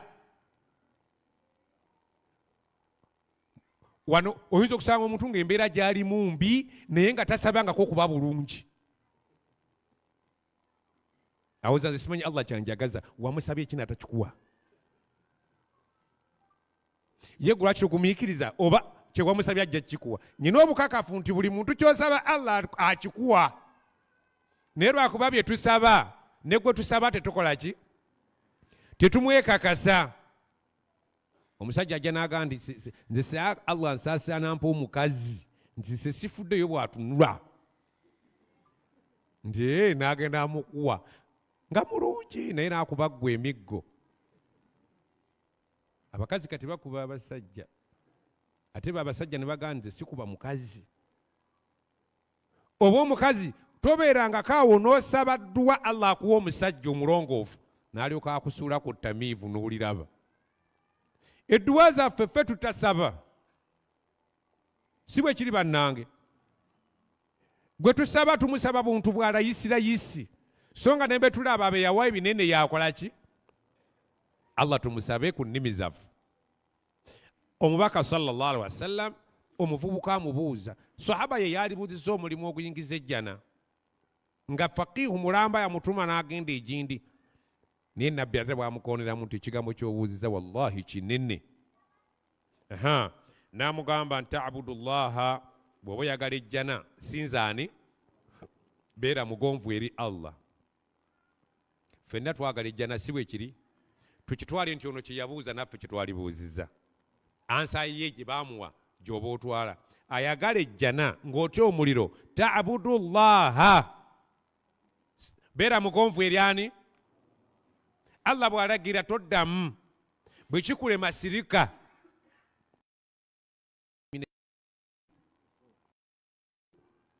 wano oyinza okusanga omuntu nga embeera gyalimu mbi naye nga tasabangako okuba bulungi awozanze simanyi allah kyanjagaza wamusabye ekinatakikuwa ye gulwakiro gumuyikiriza oba kyewamusabye ajja kikuwa nyina obukakafu nti buli muntu kyosaba allah akikuwa naye lwakuba bye tusaba negwe tusaba tetukola ki tetumwekakasa omusajja ajja naga nti nze se allah nsaasanampa omukazi nti se sifuddeyo bwatunula nti eh, nagenda amukuwa nga mulungi naye nakuba gwe emiggo abakazi kati bakuba abasajja ate be abasajja ne bagaanize sikuba mukazi oba omukazi tobeerangako awo n'osaba dduwa allah akuwa omusajja omulongoofu n'alyoka akusuula ku ttamiivu n'oliraba edduwa zaffe ffe tutasaba si bwe kiri bannange gwe tusaba tumusaba buntu bwalayisirayisi so nga nembe tulaba abeyawa ebinene yakola ki allah tumusabe ku nnimi zaffe omubaka sallallahu wasallam omuvubuka amubuuza sahaba ye yalibuuziza omulimu oguyingiza ejjana nga fakihu mulamba yamutuma n'agenda ejindi naye nabbi ate bwamukoneramu nti ekigambo ky'obuuziza wallahi kinene aha n'amugamba nti abudu llaha bweoba oyagala ejjana sinzaani beera mugonvu eri allah ffenna twagala ejjana si bwe kiri tukitwale nti ono kyeyabuuza naffe kyetwalibuuziza ansayi ye gye baamuwa gyoba otwala ayagala ejjana ng'otya omuliro taabudullaha beera mugonvu eryani allah bw'alagira toddamu bwe kikulema sirika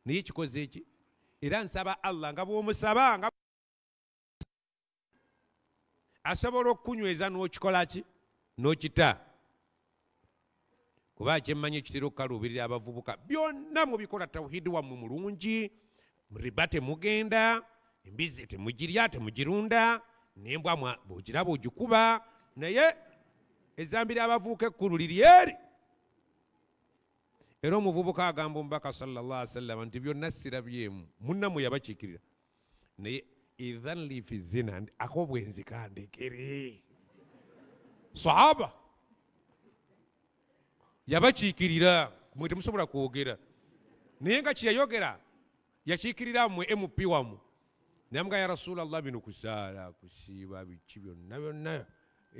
naye kikoze eki era nsaba allah nga bw'omusaba nga asobola okukunyweza n'okikola ki n'okita kuba kyemmanyi kitera okukaluubirira abavubuka byonna mubikola tawhidi wammwe mulungi riba temugenda embizi temugirya temugirunda nembwamwa bogiraba ogikuba naye ezambi ryabavubuka ekkulu liri eri era omuvubuka agamba omubaka salla salama nti byonna sirabyemu munnamwe yabakiikirira naye ithan lifi zina akobwenzikandekere sahaba so, yabakiikirira mwe temusobola kwogera naye nga kyeyayogera yakiikirira mmwe mp wamu nayamuga ya rasulllah bino kusaala kusiiba biki byonna byonna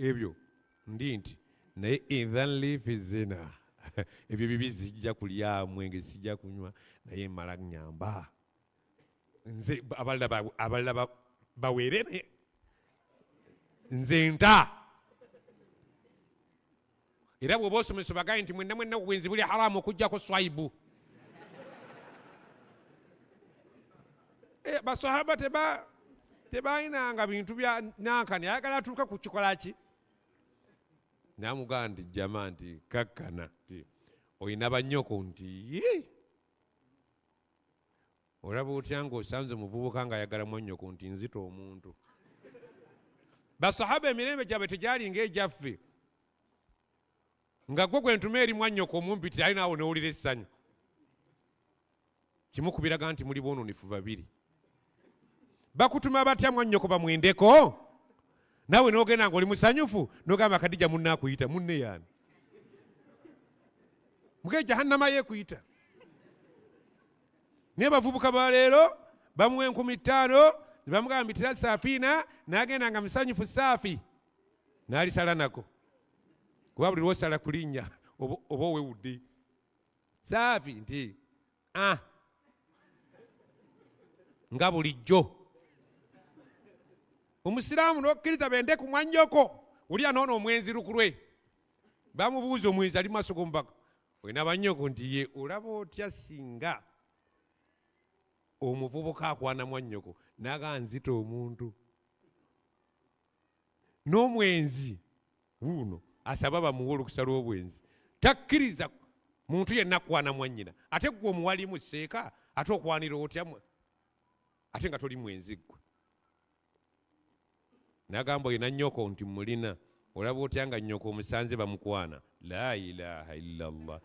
ebyo ndi nti naye ithan lifizina [laughs] ebyo bibi sijja kulya mwenge sijja kunywa naye mala nyamba nze abalala baweere naye nze nta era bwoba osomesa obagaye nti mwenna mwenna kubwenzi buli haramu okugjako swaibu eh, basahaba tebalinanga bintu bya nankani ayagala atuuka ku kikola ki namugamba nti jama nti kakkana olina banyoko nti ye olaba otya ngaosanze omuvubuka ngaayagala mwanyoko nti nzita omuntu basahaba emirembe gyabwe tegyalinga ejaffe nga gwe gwentuma eri mwannyoko omumpiti ali naawo newulira essanyu kimu kubiraga nti muli bononifu babiri bakutuma batya mwannyoko bamwendeko naawe nogenda nga oli musanyufu nogamba kadija munnakuyita munne yaani mukeja hannamayo ekuyita naye bavubuka baleero bamuwa enkumi ttaano ne bamugamba mbitira saafiina naagenda nga musanyufu saafi naalisala nako kuba buli lwosala ku linnya oba owewudde saavi nti a ah, nga bulijjo omusiraamu n'okkiriza bende ku mwanjoko olya noona omwenzi lukulwe bamubuuza omwenzi ali mumaaso gomubaka olina bannyoko nti ye olaba otya singa omuvubuka akwana mwannyoko naga nzita omuntu n'omwenzi wuuno asaba bamuwa olukusa lw'obwenzi takkiriza muntu yenna kukwana mwannyina ate gwe omuwalimu seeka ate okwanira otya ate nga toli mwenzi ggwe nagamba oyina nyoko nti mulina olaba otya nga nyoko omusanze bamukwana la ilaha illallah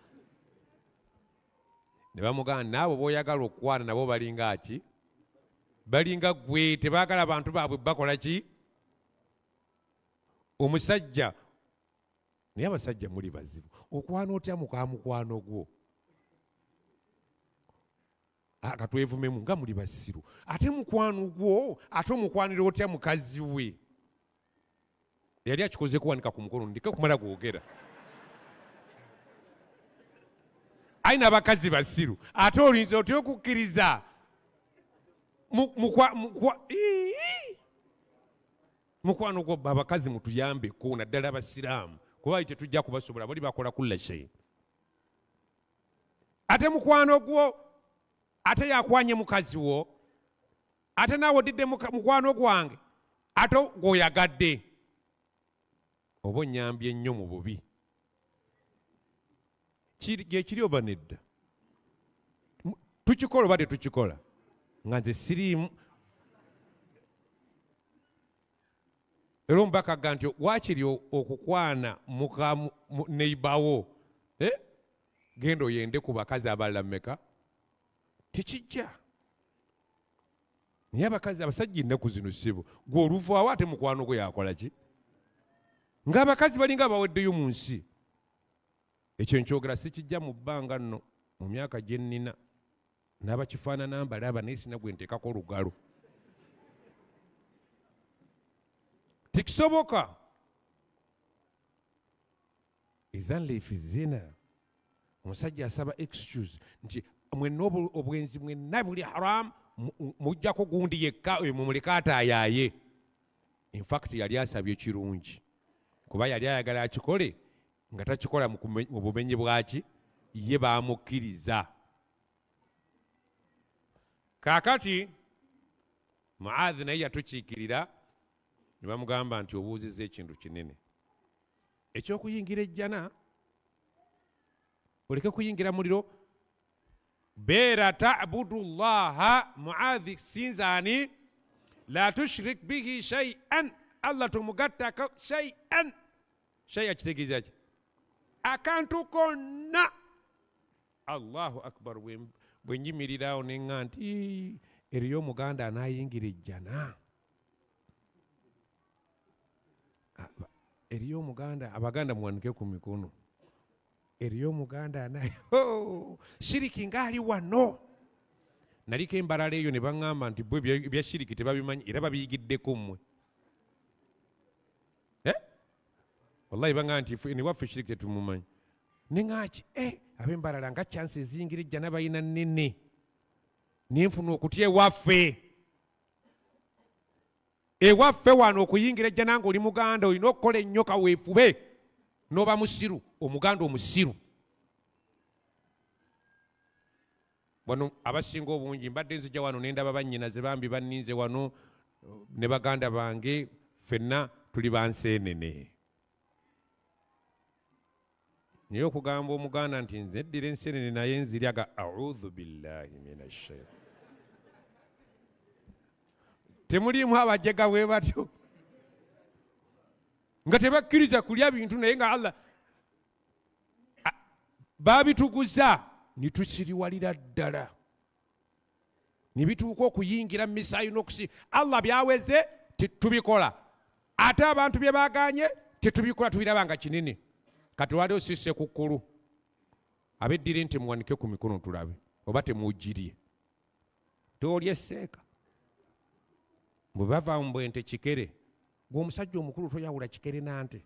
ne bamugamba naabo boyagala okukwana nabo balingaki balinga gwe tebaagala abantu baabwe bakola ki omusajja naye abasajja muli bazibu okwana otya muka mukwano gwo ah, katwevumemu nga muli basiru ate mukwano gwo ate omukwanira otya mukazi we yali akikoze kuwanika ku mukono ndike kumala gwogera ayina abakazi basiru ate olinza otya okukkiriza mukwano gwo abakazi mutuyambeko naddala abasiraamu kubali tetujja kubasobola bali bakola kulla shei ate mukwano gwo ate yakwanye mukazi wo ate naawe odidde mukwano gwange ate gwoyagadde oba onyambye ennyo mu bubi gyekiri oba nedda tukikola oba tetukikola nga nze siriimu era omubaka agaa nti wakiri okukwana neibawo eh? genda oyende ku bakazi abalala mumeka tekijja naye abakazi abasajja enaku zino sibo gwe oluvaawo ate mukwano gwe yakola ki ng'abakazi balinga abaweddeyo mu nsi ekyo nkyogera sikijja mu bbanga nno mu myaka gye nnina n'abakifaananambalaba naye sina gwe nteekako olugalo tekisoboka is unlife zina omusajja asaba excuse nti mwena obwenzi mwenna buli haramu mujjako gundi yekka oyo mumuleka ataayaaye infact yali asabye kirungi kuba yali ayagala akikole nga takikola mu bumenyi bwaki ye baamukkiriza kaakati muadhi naye yatukiikirira ne bamugamba nti obuuzizza ekintu kinene ekyokuyingira ejjana oleke kuyingira muliro beera tabudu llaha muadhi sinzaani la tushrik bihi shaian allah tumugattako shaian shai akitegeeza ki akantu konna allahu akbar bwe njimirirawo neŋga nti eriyo omuganda anayingira ejjana eriyo omuganda abaganda muwanike ku mikono eriyo omuganda anayo oh, shiriki ngaali wano naliko embalala eyo ne baŋŋamba nti bwe bya shiriki tebabimanyi era babiyigiddeko mmwe eh? wallahi baŋŋaa nti newaffe shiriki tetumumanyi neŋaaki e eh, abembalala nga kyansi ezingirijja nabalina nnene naye nfuna okutya ewaffe ewaffe wano okuyingira ejja nange oli muganda olina okukola ennyoka weefube n'oba musiru omuganda omusiru wano abasinga obungi mbadde nzija wano nendaba bannyinaze bambi banninze wano ne baganda bange fenna tuli banseenene naye okugamba omuganda nti nzeddira enseenene naye nziryaga audhu billahi min ashaitan temuliimu abajaga bwe batyo nga tebakkiriza kulya bintu naye nga allah babituguza nitukiriwalira ddala nibituuka okuyingira mumisaayu n'okusi allah byaweze tetubikola ate abantu bye baganye tetubikola tubiraba nga kinene kati wali osise ku kkulu abeddire nti muwanike ku mikono tulabe oba temuugirye toolya esseeka bwe bavamu bwente kikere gweomusajja omukulu toyawula kikere nante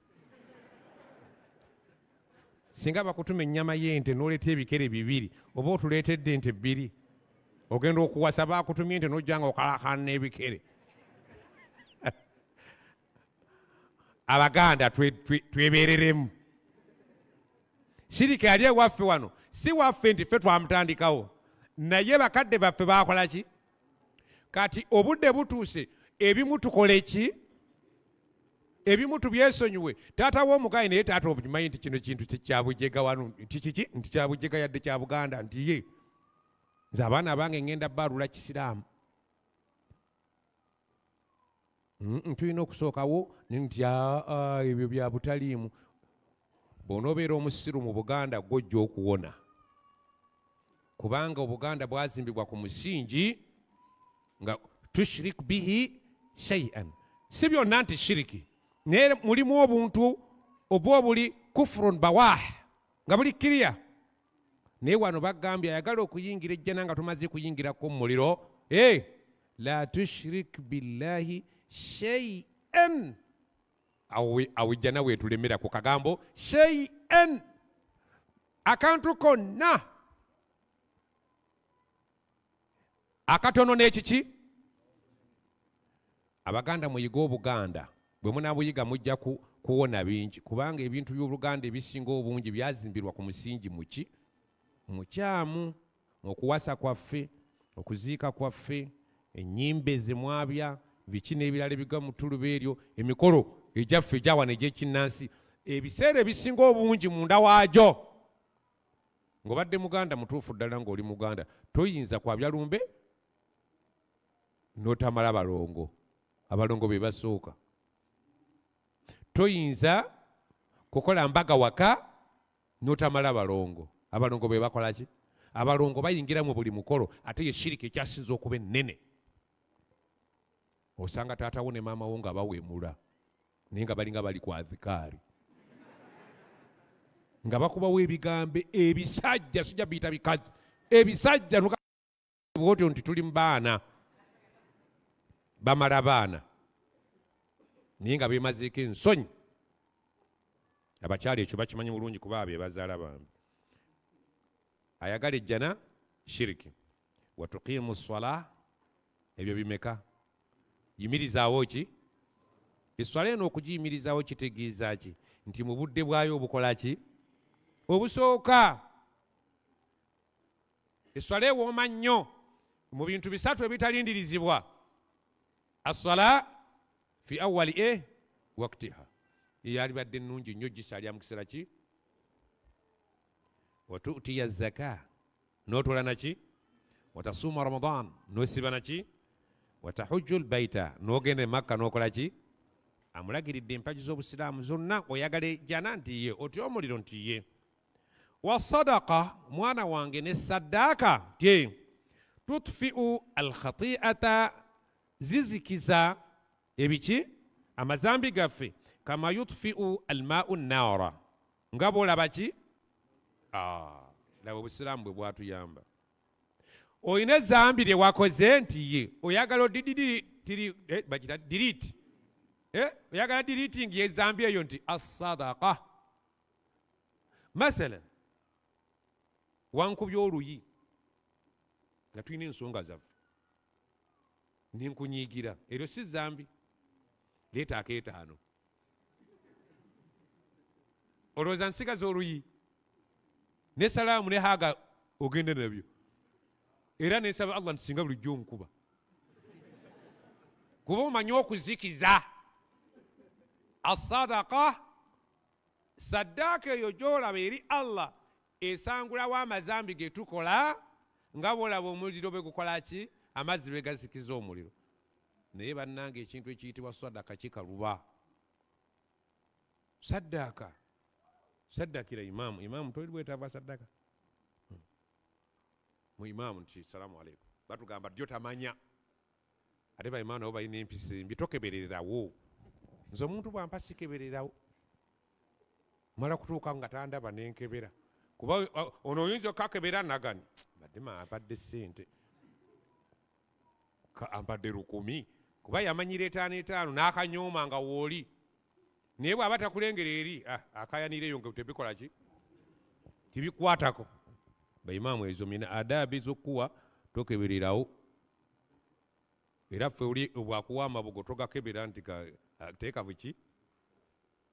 singa bakutuma enyama yente noleta ebikere bibiri oba otuletedde nte bbiri ogenda okuwasa bakutumye nte nojja nga okalakana ebikere [laughs] abaganda twebereremu sirika yali ewaffe wano si waffe nti ffe twamutandikawo naye bakadde baffe bakolaki kati obudde butuuse ebimu tukole ki ebimu tubyesonyiwe taata womugayi naye taata obumanyi nti kino kintu kyabujega wano ntikiki nti kyabujega yadde kya buganda ntiye nze abaana bange ngenda baalula kisiraamu mm, mm, tulina okusookawo nti ebyo bya butaliimu bona obeera omusiru mu buganda gwojja okuwona kubanga obuganda bwazimbibwa ku musingi nga tushirik bihi shaian si byonna nti shiriki naye mulimu obuntu obwobuli kufurun bawah nga buli kiriya naye wano bagambye ayagala okuyingira ejjana nga tumaze kuyingirako mumuliro e eh, la tushrik billahi shaian awo ejjana wetulemera ku kagambo shaian akantu konna akatono n'ekiki abaganda muyige obuganda bwe munabuyiga mujja kuwona bingi kubanga ebintu by'obuganda ebisinga obungi byazimbirwa ku musingi muki mukyamu okuwasa kwaffe okuziika kwaffe ennyimbe zemwabya biki n'ebirala ebiga mutuluba eryo emikolo egyaffe egyawa negyekinnansi ebiseera ebisinga obungi munda waagyo ngaobadde muganda mutuufu ddala ng'oli muganda toyinza kwabyalumbe n'otamala balongo abalongo be basuuka toyinza kukola mbaga waka notamala abalongo abalongo be bakolaki abalongo bayingiramu buli mukolo ate yeshiriki ekyasinza okuba enene osanga taatawo ne maamawo nga bawemula naye nga balinga bali kwadhikaari nga bakubawo ebigambo ebisajja sijja biyita bikazi ebisajja bwotyo nti tuli mubaana bamala baana naye nga bemaziiko ensonyi abakyala ekyo bakimanyi bulungi kuba abo ebazaala bambi ayagala ejjana shiriki watukimu swala ebyo bimeka yimirizaawo ki eswala eno okugiyimirizaawo kitegeeza ki nti mu budde bwayo obukola ki obusooka eswala ewooma nnyo mu bintu bisatu ebitalindirizibwa assala fi awali e waktiha yalibadde nungi nyo gisalya mukiseera ki watutiya zaka notola naki watasuma ramadan nosiba naki watahujju lbaita nogende makka nokola ki amulagiridde empaji z'obusiraamu zonna oyagale jana ntiye otya omuliro ntiye wasadaka mwana wange ne saddaaka tye tutfiu alkhati'ata zizikiza ebiki amazambi gaffe kama yutfiu almau naara nga bwolabaki ah, laba obusiraamu bwe bwatuyamba olina ezambi lyewakoze nti ye oyagala odidibakita eh, diriti eh, oyagala diritingi yezambi eyo nti asadaka masalan wankubya oluyi nga tulina ensonga zaffe nenkunyigira eryo si zambi leeta akeetaano olowooza nsigaza oluyi ne salaamu ne haaga ogende nabyo era nensaba allah ntisinga bulijjo onkuba kuba omanye okuzikiza asadaka saddaaka eyo gyolaba eri allah esangulawo amazambi getukola nga bolaba omuliro bwegukola ki amazzi begasikiza omuliro naye bannanga ekintu ekiyitibwa saddaka kikaluba saddaka saddakira imaamu imaamu tolibwetaava saddaka hmm. mu imaamu nti salaamu aleikum batugamba jo tamanya ate baimaamu nabo balina empisa embi tokebererawo nze omuntu bwampa sikebererawo mala kutuuka nga tandaba nenkebera kuba ono oyinza okakebera nagani badde mabadde sente ambadde lukumi kuba yamanyira etaano etaano n'akanyooma nga wooli naye bw'aba takulengera eri ah, akayanira eyo nga tebikola ki tibikwatako baimaamu ezo mina adaabi z'okkuwa tokeberirawo era ffe oli bwakuwa amabugo togakebera nti ah, teeka buki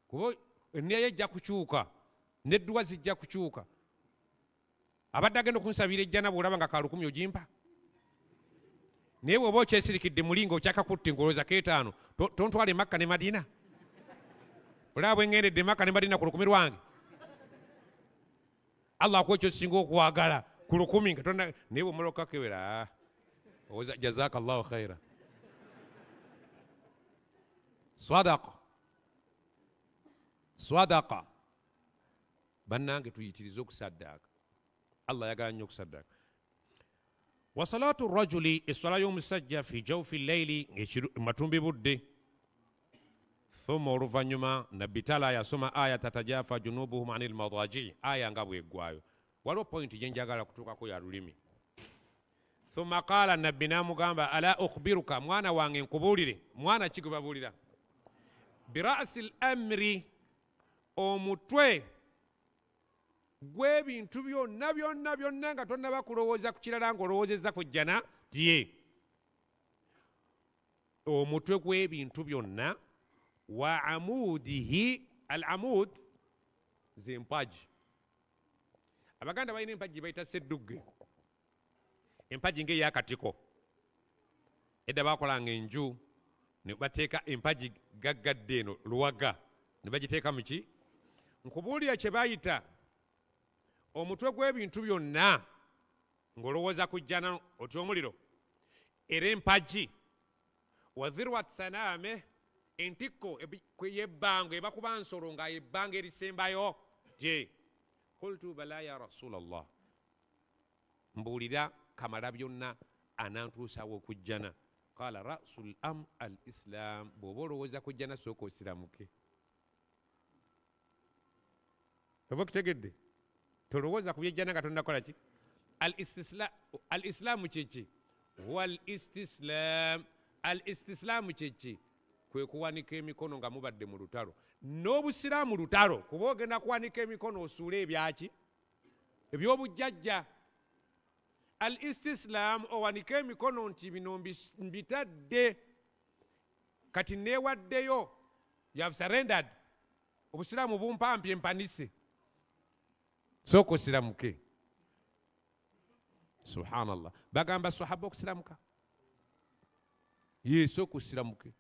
kuba enneyo ejja kukyuka nedduwa zijja kukyuka abadde agenda okunsabira ejjana bwolaba nga ka lukumi ogimpa naye bweoba okyesirikidde mulinga okyaka kutti ngaolowooza keetaano tontwala emakka ne madina olaba bwe ŋŋendedde emakka ne madina ku lukumi lwange allah akuwa ekyo singa okwagala ku lukumi nga naye bwe omala okakebera ah, oza jazaka llahu khaira swadaka swadaka bannange tuyitirize okusaddaaka allah ayagala nnyo okusaddaaka wa salatu rajuli eswala y'omusajja fi jawfi layiri matumbi budde thumma oluvanyuma nabbi tala yasoma aya tatajafa junubuhum ani lmadaji aya nga bweggwayo waliwo pointi gyenjagala njagala kutuukako ya lulimi thumma qaala nabbi n'amugamba ala ukhbiruka mwana wange nkubuulire mwana ki babuulira birasi lamri amri omutwe gwe bintu byonna byonna byonna nga tonaba kulowooza ku kirala ngaolowoozezza kujjana ye omutwe gw'ebintu byonna wa amudihi al amud zempaji abaganda balina empaji gyebayita sedduge empaji ngaeyakatiko edda bakolanga enju ne bateeka empaji gaggadde eno luwaga ne bagiteeka muki nkubuulira kye bayita omutwe gw'ebintu byonna ng'olowooza kujjana otya omuliro era empagi wazirwat saname entikko yebbanga ebakuba nsolo ngaebbanga erisembayo je kultu bala ya rasulallah mbuulira kamala byonna anantuusawo okujjana qala rasu lam al islam bw'oba olowooza kujjana sooka osiramuke oba okitegedde tolowooza ku byejjana nga tonakola ki al isilaamu kyeki wal istisilaam al isitisilaamu kyeki kwe kuwanika emikono nga mubadde mu lutalo n'obusiraamu lutalo kuba ogenda kuwanika emikono osuule ebyaki ebyobujjajja al istisilaamu owanika emikono nti bino mbitadde kati neewaddeyo you have surrendered obusiraamu bumpampi empanise soko silamuke subhanallah bagamba sahaba okusiramuka ye soko silamuke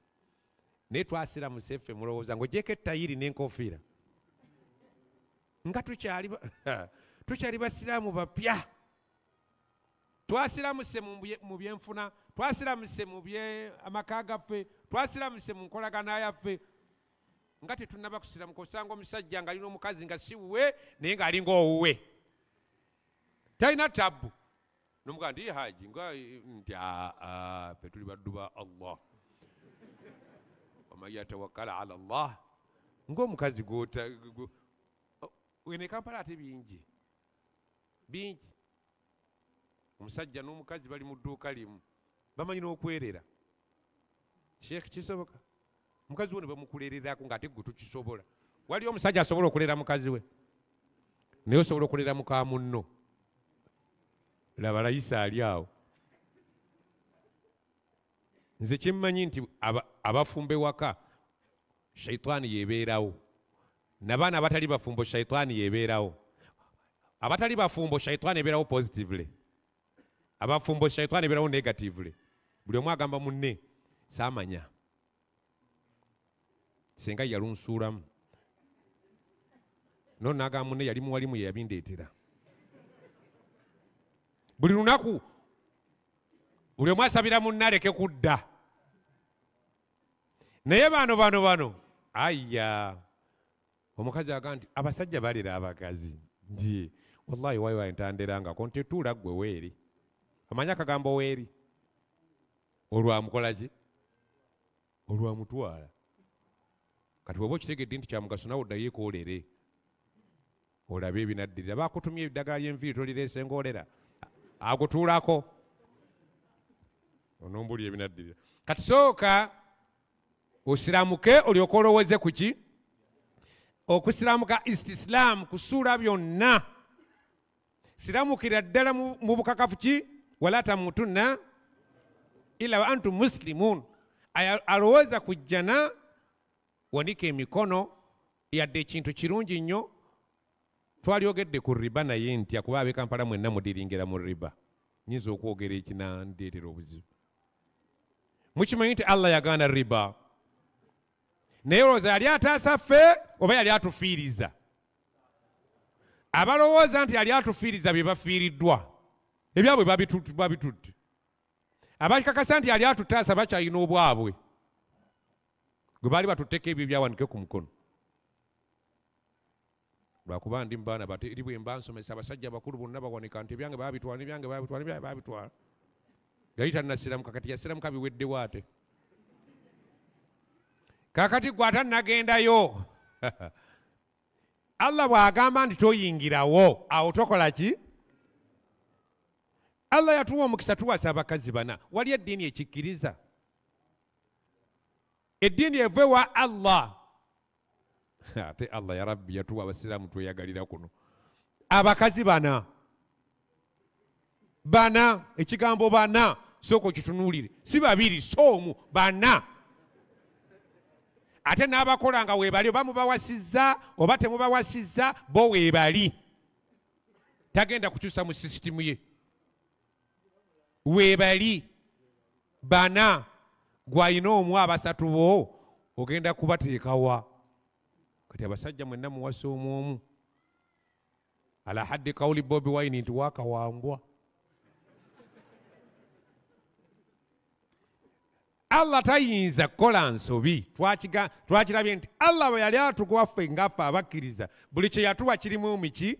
naye twasiramusa ffe mulowooza ngaogyeko ettayiri n'enkofiira nga tukyali [laughs] basiraamu bapya twasiramuse mu byenfuna twasiramuse mu by amaka gaffe twasiramuse mu nkolagana yaffe nga tetunaba kusiramuka osanga omusajja ngaalina omukazi nga siwe naye ngaalinga owuwe talina tabu nomugaa ndi haji mm, nti fetuli baddu ba allah waman yatawakala ala allah ngaomukazi wene oh, kampala ate bingi bingi omusajja n'omukazi bali mu dduuka limu bamanyi n'okwerera sheekh kisoboka mukazi we nebamukulererako ngaate gwe tukisobola wali omusajja asobola okulera mukazi we naye osobola okulera muka munno laba layisa ali awo nze kyemmanyi nti abafumba ewaka shaitaani yebeerawo nabaana abatali bafumbo shaitaani yebeerawo abatali bafumbo shaitaani ebeerawo positively abafumbo shaitaani ebeerawo negatively buli omu agamba munne saamanya senga yali nsuulamu no naga mune yali muwalimu yeyabindeetera buli lunaku buli omu asabira munna aleke kudda naye bano bano bano aya omukazi aga nti abasajja balira abagazi nti wallahi waiwai ntanderangako ntituula ggwe weeri amanyi akagambo weeri olwamukolaki olwamutwala kati woba okitegedde nti kyamugaso nawe oddayo ekolere olabe ebinaddirira bakutumya eddagala lyenviiri tolireese ngaolera agutuulako onombuli ebinaddirira kati sooka osiramuke olyoka olowoze kuki okusiramuka istisilaamu kusuula byonna siramukira ddala mu bukakafu ki walata mutuna ila wa antum muslimuun alowooza kujjana wanika emikono yadde ekintu kirungi nnyo twali ogedde ku riba naye nti akuba abekampala mwenna mudiringira mu riba nyinza okwogera ekinandeetera obuzibu mukimanyi nti allah yagana riba naye olowooza yali ataasa ffe oba yali atufiiriza abalowooza nti yali atufiiriza bye bafiiriddwa ebyabwe babitudde abakakasa nti yali atutaasa bakyalina obwabwe gwe baali batuteeka ebyo byawanike ku mukono lwakuba ndi mubaana bat eri bwe mba nsomesa abasajja abakulu bonna bawanika nti ebyange babitwala nebyange babitwala nebyange babitwala yali tannasiramuka kati yasiramuka biweddewo ate kakati gwe atannagendayo [laughs] allah bw'agamba nti toyingirawo awo tokola ki allah yatuwa omukisa tuwasa abakazi bana wali eddiini ekikkiriza eddiini eva ewa allah [laughs] ate allah yarabbi yatuwa abasiraamu tweyagalira kuno abakazi bana bana ekigambo bana sooka okitunuulire si babiri so omu bana ate n'abakolanga weebali oba mubawasizza oba temubawasizza bo weebali tagenda kukyusa mu sisitimu ye weebali bana gwayina omu abasatu bo ogenda kubateekawa kati abasajja mwenna muwasa omu omu ala haddi kauli bobi waini nti wakawambwa allah tayinza kukola nsobi twakirabye nti allah bwe yali atugwaffe ngaffe abakkiriza buli kye yatuwa kirimu miki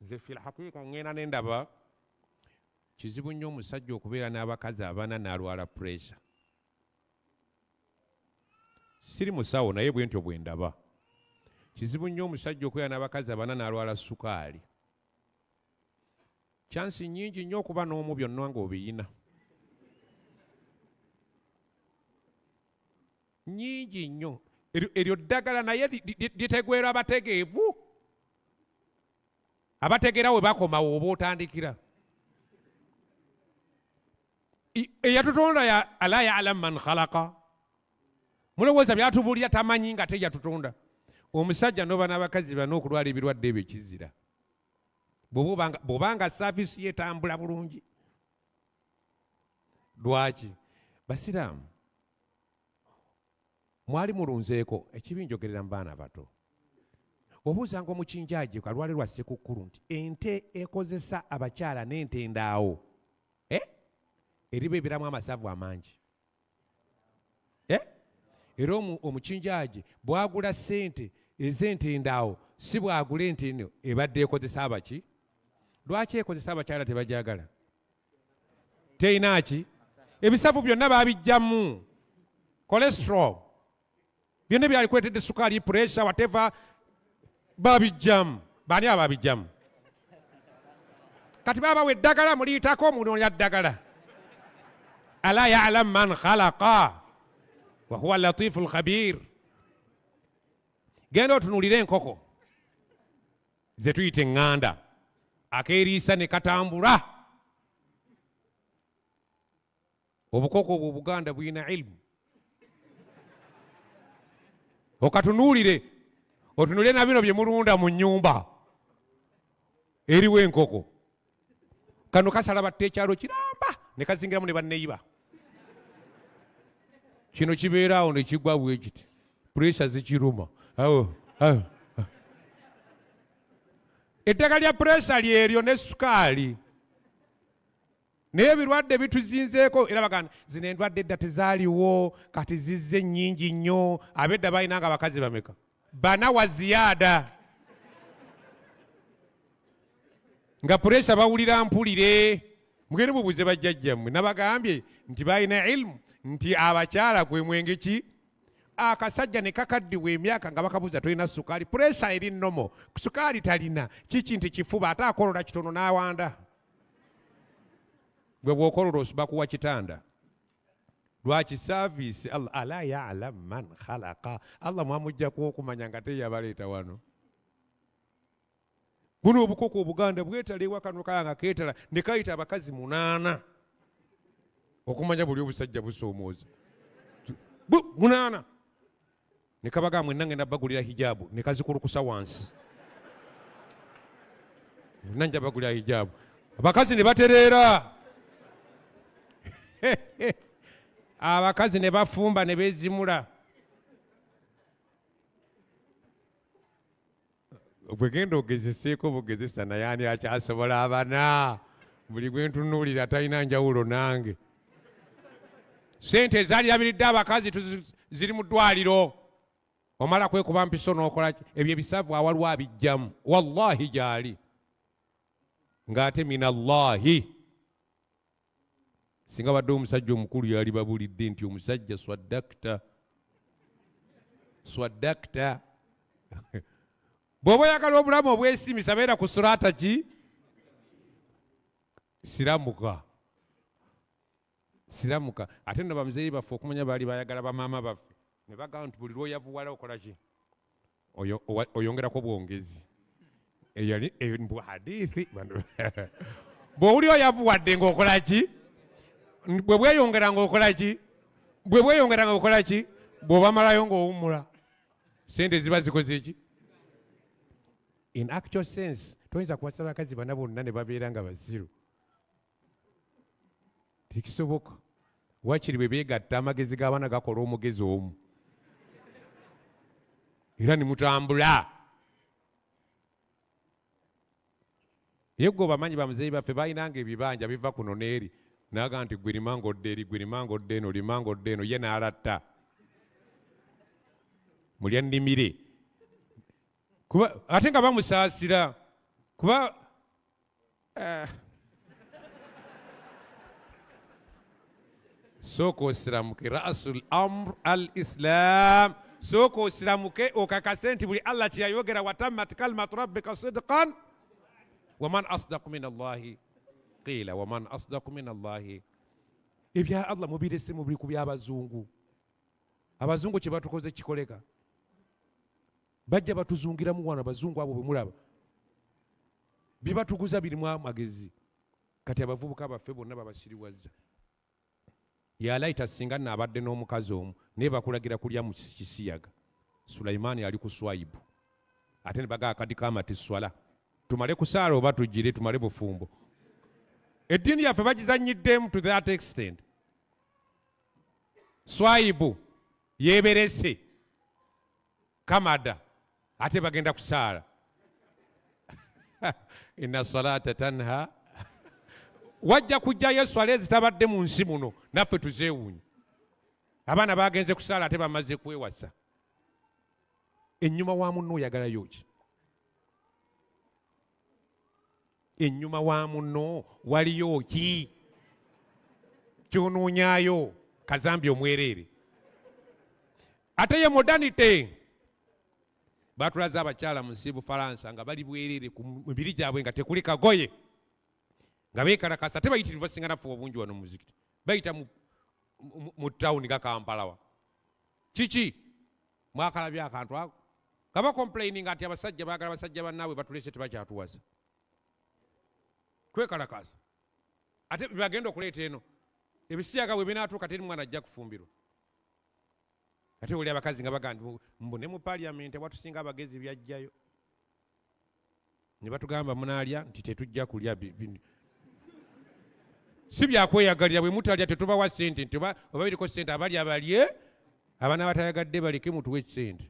nze fi lhaqiika ŋŋenda nendaba kizibu nnyo omusajja okubeera n'abakazi abaana n'alwala puresa siri musawo naye bwe ntyo bwe ndaba kizibu nnyo omusajja okubeera n'abakazi abaana n'alwala sukaali kyansi nyingi nnyo okuba n'omu byonna ngaobiyina nyingi nnyo eryo ddagala naye litegweerwa abategeevu abategeera we bakomawo oba otandikira eyatutonda ala yaalamu man khalaqa mulowooza byatubulira tamanyi nga teyatutonda omusajja noba n'abakazi bana okulwala ebirwadde ebyo kizira bwobanga saavisi yetambula bulungi lwaki basiraamu mwali mulunzeeko ekibi njogerera mu baana bato obuuzanga omukinjaje alwale lwa sekukkulu nti ente ekozesa abakyala n'ente ndaawo eh? eriba ebiramu amasavu amangi eh? era omukinja agi bwagula sente ez'entindaawo si bwagula entindo ebadde ekozesa abaki lwaki ekozesa abakyala tebajagala teina ki ebisavu byonna babijjamu cholesterol byonna byalikwetedde sukaali puresure wateva babijjamu baani aba babijjamu kati baabawa eddagala muliyitako omuntu olya ddagala ألا يعلم من خلقه وهو اللطيف الخبير genda otunulire enkoko ze tuyite eŋŋanda akeeriisa ne katambula obukoko obwo obuganda bulina ilimu okatunuulire otunulire na bino bye mulunda mu nnyumba eriwo enkoko kano kasala batta ekyalo kiramba ne kazingiramu ne banneyiba kino kibeera awo nekigwa bwekit puresa zikiruma eddaka lya puresa lyeryo nesukaali naye ebirwadde bituzinzeeko era bagana zina endwadde edda tezaaliwo kati zizze nyingi nnyo abedda balina nga abakazi bameka bana waziyaada nga puresa bawulira mpulire mugene bubuze bajjajjammwe nabagambye nti balina ilimu nti abakyala gwe mwenge ki akasajja ne kakaddibwa emyaka nga bakabuuza tolina sukaali puresa eri nnomo sukaali talina kiki nti kifuba ate akolola kitono n'awanda gwe bw'okolola osuba kuwa kitanda lwaki saaviisi ala yalam man khalaka allah mwamugjaku okumanya nga teyabaleeta wano buno obukoko obuganda bwetala ewakanokaya nga ketala ne kayita abakazi munaana okumanya buli obusajja busoomooza munaana ne kabagamwe nange nabagulira hijaabu nekazikulukusa wansi nanja bagulira hijaabu abakazi ne batereera [laughs] abakazi ne bafumba ne bezimula bwegenda ogezeseeko bugezesa naye ani akyasobola abana buli gwentunuulira talina njawulo nange sente ezalirabiridde abakazi ziri mu ddwaliro omala kwekuba mpiso n'okolaki ebyo ebisavu awalwa abijjamu wallahi gyali ng'ate minallahi singa baddeo omusajja omukulu yali babulidde nti omusajja swadakta swadakta [laughs] bw'oba oyagala obulamu obwesimisa beera ku surata ki siramuka siramuka ate no bamuzeeyi baffe okumanya baali bayagala bamaama baffe ne bagamba nti buli lwoyavuwala okolaki oyongerako bwongezi hadithi bweowuli oyavuwadde ngaokolaki bwe bweyongera ngaokolaki bwe bweyongera nga okolaki bwobamalayo ngaowumula sente ziba zikoze ki in actual sense toyinza kuwasa bakazi bana bonna ne babeera nga baziru tekisoboka wakiri bwe begatta amagezi g'abaana gakola omugezi omu era nemutambula ye gwe bamanyi bamuzeeyi baffe balinanga ebibanja biva kuno n'eri naga nti gwe rimanga odde eri gwe rimanga odde eno rimanga odde eno ye n'alatta mulya nnimire ate nga bamusaasira kuba eh, soko osiramuke rasul amr al islam soko osiramuke okakase nti buli allah kyeyayogera watammat kalimatu rabbika sidqan waman asdaku min allahi qila waman asdaku min allahi ebya allah mubirese mubiri ku byabazungu abazungu kye batukoze kikoleka bajja batuzungiramu wano abazungu abo bwemulaba bye batuguza birimu amagezi kati abavubuka baffe bonna babasiriwazza yalaita singa naabadde n'omukazi omu naye bakulagira kulya mu kisiyaga sulaimaani ali ku swayibu ate ne bagaa kadikama tiswala tumale kusaala oba tugire tumale bufumbo eddiini yaffe bagizanyiddemu to that extent swayibu yeberese kamada ate bagenda kusaala [laughs] inna salata tanha wajja kujja yesu ale zitabadde mu nsi muno naffe tuzeewuunya abaana bagenze kusaala ate bamaze kwewasa enyuma wa muno oyagalayo ki enyuma wa muno waliyo ki kyonoonyayo kazambi omwereere ate ye modanite batulaze abakyala mu nsi bufalansa nga bali bwereere ku mibiri gyabwe nga tekuli kagoye nga beekalakasa ate bayitirivu basinga naffe obungi wano muzikiti bayita mu tawuni gakampalawa kiki mwakalaby akantu ako nga bakomplaininga nti abasajja baagala basajja bannaabwe batulese tebakyatuwasa kwekalakasa ate bagenda okuleeta eno ebisiyaga bwe binaatuuka teri mwana ajja kufumbirwa ate oli abakazi nga bagamba mbune mu paliamenti watusinga abagezi byajjayo ne batugamba munaalya nti tetujja kulya si byakweyagalira bwe mutalya tetuba wa sente nti oba biriko sente abali abalye abaana batayagadde baleke mutuwa ekisente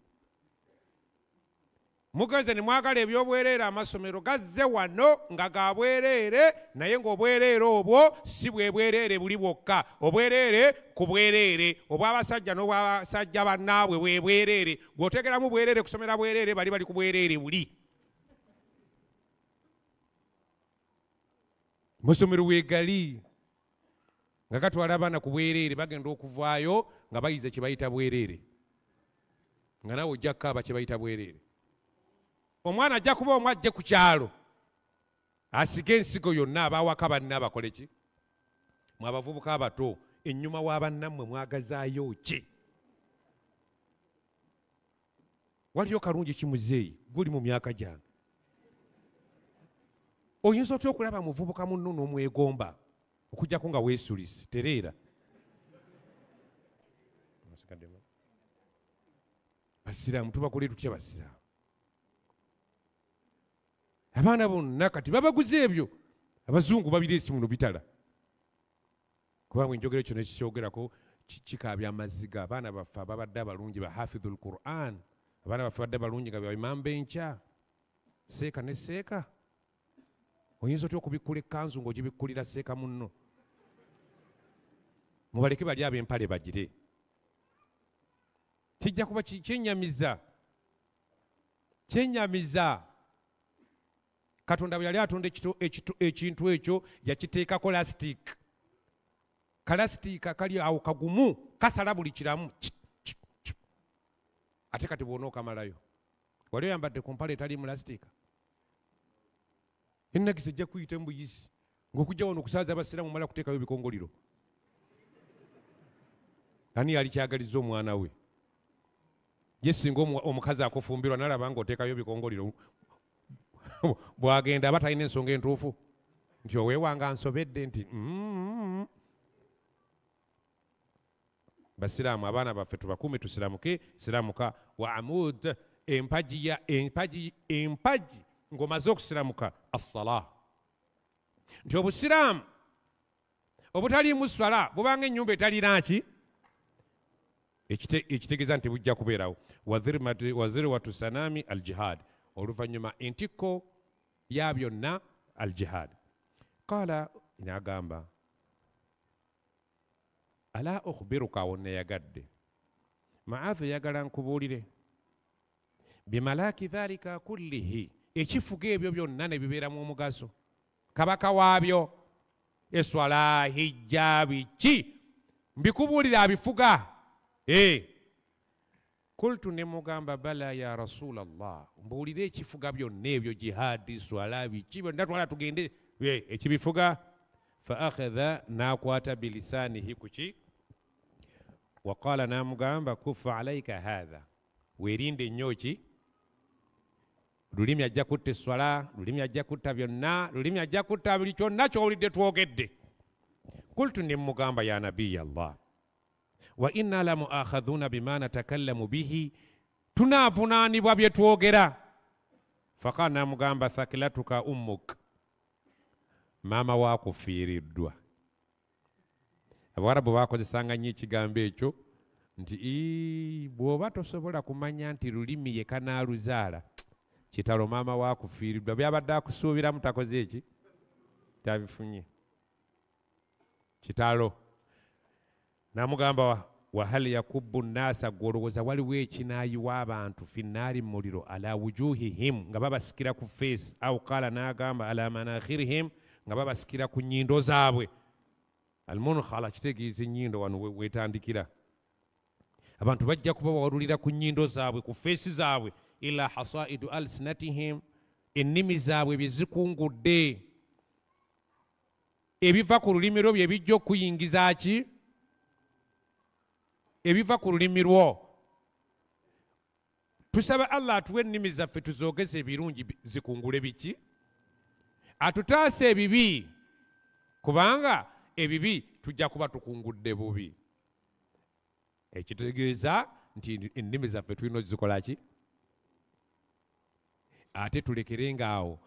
mugeze nemwagala ebyobwereere amasomero gazze wano nga gabwereere naye ngaobwereere obwo si bwebwereere buli bwokka obwereere ku bwereere obwabasajja n'obwabasajja bannaabwe bwebwereere gweotegeramu bwereere kusomera bwereere bali bali ku bwereere buli musomero wegali nga katwala abaana ku bwereere bagenda okuvaayo nga bayize kye bayita bwereere nga nawe ojja kukaaba kye bayita bwereere omwana ajja kuba omu ajje ku kyalo asige ensigo yonna abaawaka banna abakole ki mwe abavubuka abato ennyuma wa bannammwe mwagazaayo ki waliyo kalungi kimuzeeyi guli mu myaka gyange oyinza otya okulaba muvubuka munno n'omwegomba okujjako nga weesulise tereera basiraamu tubakole tutya basiraamu abaana bonna kati babaguza ebyo abazungu babira esi muno bitala kubanga enjogero kyona kikyogerako kikaabya amaziga abaana baffe ababadde abalungi ba hafidhu l quran abaana baffe badde abalungi nga bimamba enkya seeka ne seeka oyinza otya okubikkula ekkanzu ngaogibikkulira seeka muno mubaleke bali abempale bagire kijja kuba kyenyamiza kyenyamiza katonda bwe yali atonda ekintu ekyo yakiteekako lastik kalastika kali awo kagumu kasala buli kiramu ate kati bwona okamalayo wali oyambadde ku mpale etali mulastika enakisa ejja kuyita mu buyizi ngaokujja wona okusaaza abasiramu mala kuteekayo ebikongoliro ani yalikyagaliza omwana we ye singa omukazi akufumbirwa nalaba nga otekayo bikongoliro bwagenda aba talina ensonga entuufu nti owewanga nsobedde nti mm-hmm. basiraamu abaana baffe tubakumi tusiramuke siramuka wa amud empajiya empaji empaji ngaomaze okusiramuka assala nti obusiraamu obutaliimu swala bubanga enyumba etalinaki ekitegeeza nti bujja kubeerawo wazirwatu sanami al jihad oluvannyuma entikko ya byonna al jihad kaala naagamba ala okhubiruka awo nayagadde maathu yagala nkubuulire bimalaaki dhalika kullihi ekifuga ebyo byonna nebibeeramu omugaso kabaka waabyo eswala hijja biki mbikubuulire abifuga kultu ne mugamba bala ya rasul allah mbuulire ekifuga byonna ebyo jihadi swalabiki byonna twala tugende ekibifuga faakhadha nakwata bilisanihi kuki waqala namugamba kufa alaika hatha werinde nyoki lulimi ajja kutta eswala lulimi ajja kutta byonna lulimi ajja kutta buli kyonna kyowulidde twogedde kultu ne mugamba ya nabiyi allah wa inna lamuakhadhuna bima natakallamu bihi tunavunanibwa byetwogera fakala namugamba thakilatuka ummuk maama wakufiiriddwa abawarabu bakozesanga nyo ekigambo ekyo nti bwoba tosobola kumanya nti lulimi ye kanaluzaala kitalo maama wakufiiriddwa byabadde akusuubiramu takoze eki tabifunye kitalo n'amugamba wahal yakubu nnaasa gwe olowooza waliwo ekinaayiwa abantu finnaari muliro ala wujuhihim nga babasikira ku feesi au qaala n'agamba ala manakhirihim nga babasikira ku nnyindo zaabwe almunkhala kitegeeza ennyindo wano wetandikira abantu bajja kubawalulira ku nnyindo zaabwe ku feesi zaabwe ila hasaidu alsinatihim ennimi zaabwe bye zikungudde ebiva ku lulimiro bye bijja okuyingiza ki ebiva ku lulimi lwo tusaba allah atuwe ennimi zaffe tuzoogeze ebirungi zikungule biki atutaasa ebibi kubanga ebibi tujja kuba tukungudde bubi ekitegeeza nti ennimi zaffe tulina okizikola ki ate tulekerenga awo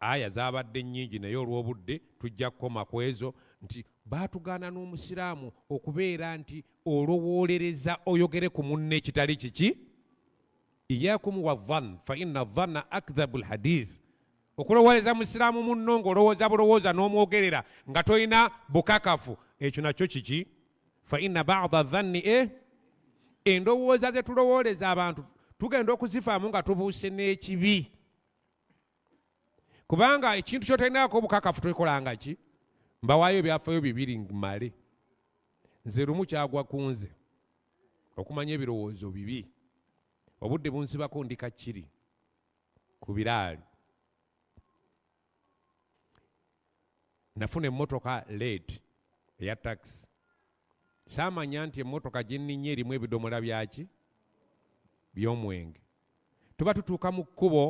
aya zaabadde nyingi naye olw'obudde tujja kukoma ku ezo nti baatugaana n'omusiraamu okubeera nti olowoolereza oyogere ku munne ekitali kiki iyakum wa van faina vanna akdhabu lhadis okulowooleza musiraamu munno ngaolowooza bulowooza n'omwogerera nga tolina bukakafu ekyo nakyo kiki faina bada vanni e eh? endowooza zetulowooleza abantu tugenda okuzifaamu nga tubuuse n'ekibi kubanga ekintu kyotalinako bukakafu tokolangaki mbawaayo ebyafaayo bibiri mmale nze lumu kyagwa ku nze okumanya ebirowoozo bibi obudde bunsibako ndika kiri ku biraali nafuna emmotoka led eya takisi saamanya nti emmotoka gyenninye erimu ebidomola byaki byomwenge tuba tutuuka mu kkubo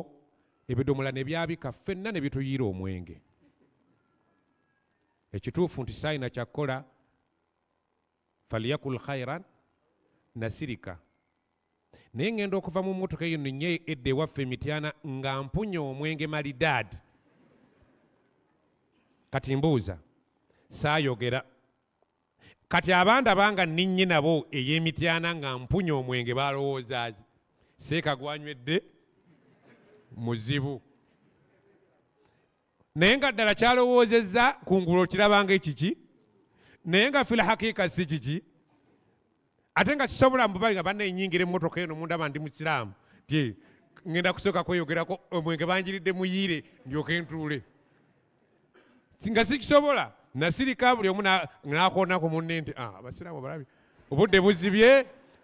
ebidomola ne byabika ffenna ne bituyiira omwenge ekituufu nti saalina kyakukola faliyakul khairan nasirika naye ŋŋenda okuva mu mmotoka eyo ninye edda ewaffe emityana nga mpunya omwenge malidad kati mbuuza saayogera kati abanda banga ninye nabo ey'emityana nga mpunya omwenge balowoozaki seeka gwanywedde muzibu naye nga ddala kyalowoozezza kungulu okirabanga ekiki naye nga fila hakiika si kiki ate nga kisobola mubali nga bannenyingira emotoka eno mundaba ndi mukiraamu ti ŋŋenda kusooka kweyogerako omwenge banjiridde muyiire ndyoke ntuule nga sikisobola nasirika buli omu nakonaku munne nti ah, abasiraamu balabi obudde buzibye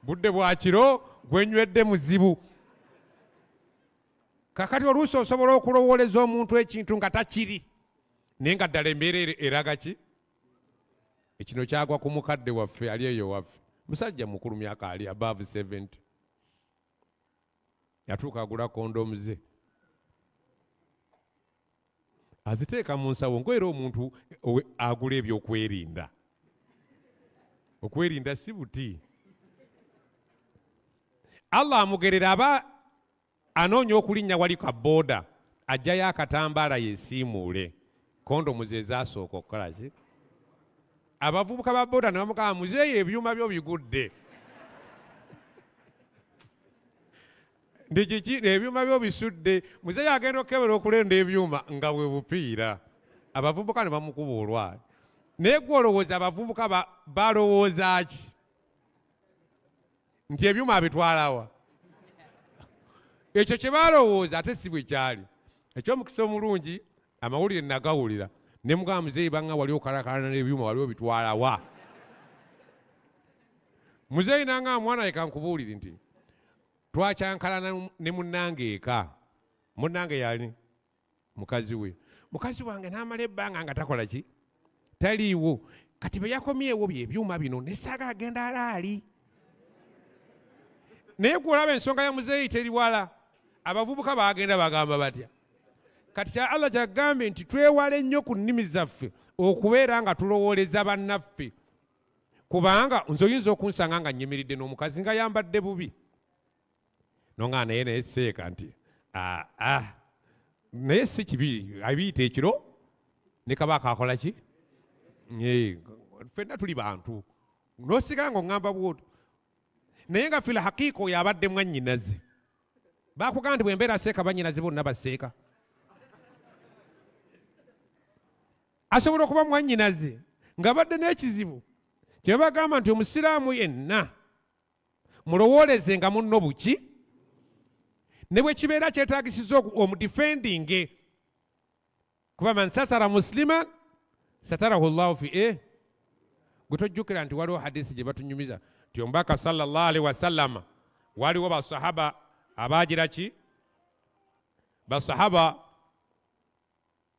budde bwakiro gwenywedde muzibu kakati oluusi osobola okulowooleza omuntu ekintu nga takiri naye nga ddala embeera eraga ki ekino kyagwa ku mukadde waffe ali eyo waffe musajja mukulu myaka ali abaavu 70 yatuuka agula kondomu ze aziteeka mu nsawo ngaera omuntu agula ebyokwerinda okwerinda si buti allah amugerera aba anoonya okulinnya wali kabooda ajjayo akatambaala yeesiimuule kondomu zeezaasooka okukolaki abavubuka ba booda ne bamugamba muzeeyo ebyuma byo bigudde [laughs] ndikiki ebyuma byo bisudde muzeeyo agenda okukebera okulenda ebyuma nga bwe bupiira abavubuka ne bamukuba olwali naye gwe olowooza abavubuka balowooza ki nti ebyuma abitwalawa ekyo kye baalowooza ate si bwe kyali ekyomukisa omulungi amawulire nagawulira ne mugamba muzeeyi banga wali okalakalana n'ebyuma wali obitwalawa muzeeyi nanga mwana yeka nkubuulire nti twakyankalana ne munnanga eka munnanga yali mukazi we mukazi wange n'amala ebbanga nga takola ki taliiwo kati bye yakomyewo byebyuma bino nesaagala genda alaali naye gwolaba ensonga ya muzeeyi teriwala abavubuka bagenda bagamba batya kati kya allah kyagambye nti twewale nnyo ku nnimi zaffe okubeera nga tulowooleza bannaffe kubanga nze oyinza okunsanga nga nyimiridde n'omukazi nga yambadde bubi nongaa naye naye seeka nti aa ah, ah, naye si kibi abiyita ekiro ne kabaaka akola ki fenna tuli bantu n'osigala nga oŋŋamba bwoti naye nga fila hakiika oyo abadde mwannyinaze bakugaa nti bwembeera seeka banyinazi bonna baseeka asobola okuba mwanyinazi nga badde n'ekizibu kye babagamba nti omusiraamu yenna mulowooleze nga muno buki ne bwe kibeera kyetagisiza omudifendinge kubaman satara musiliman satarahu llahu fi e gwe tojjukira nti waliwo hadisi gye batunyumiza nti omubaka sallaalihi wasallama waliwo basahaba abagiraki basahaba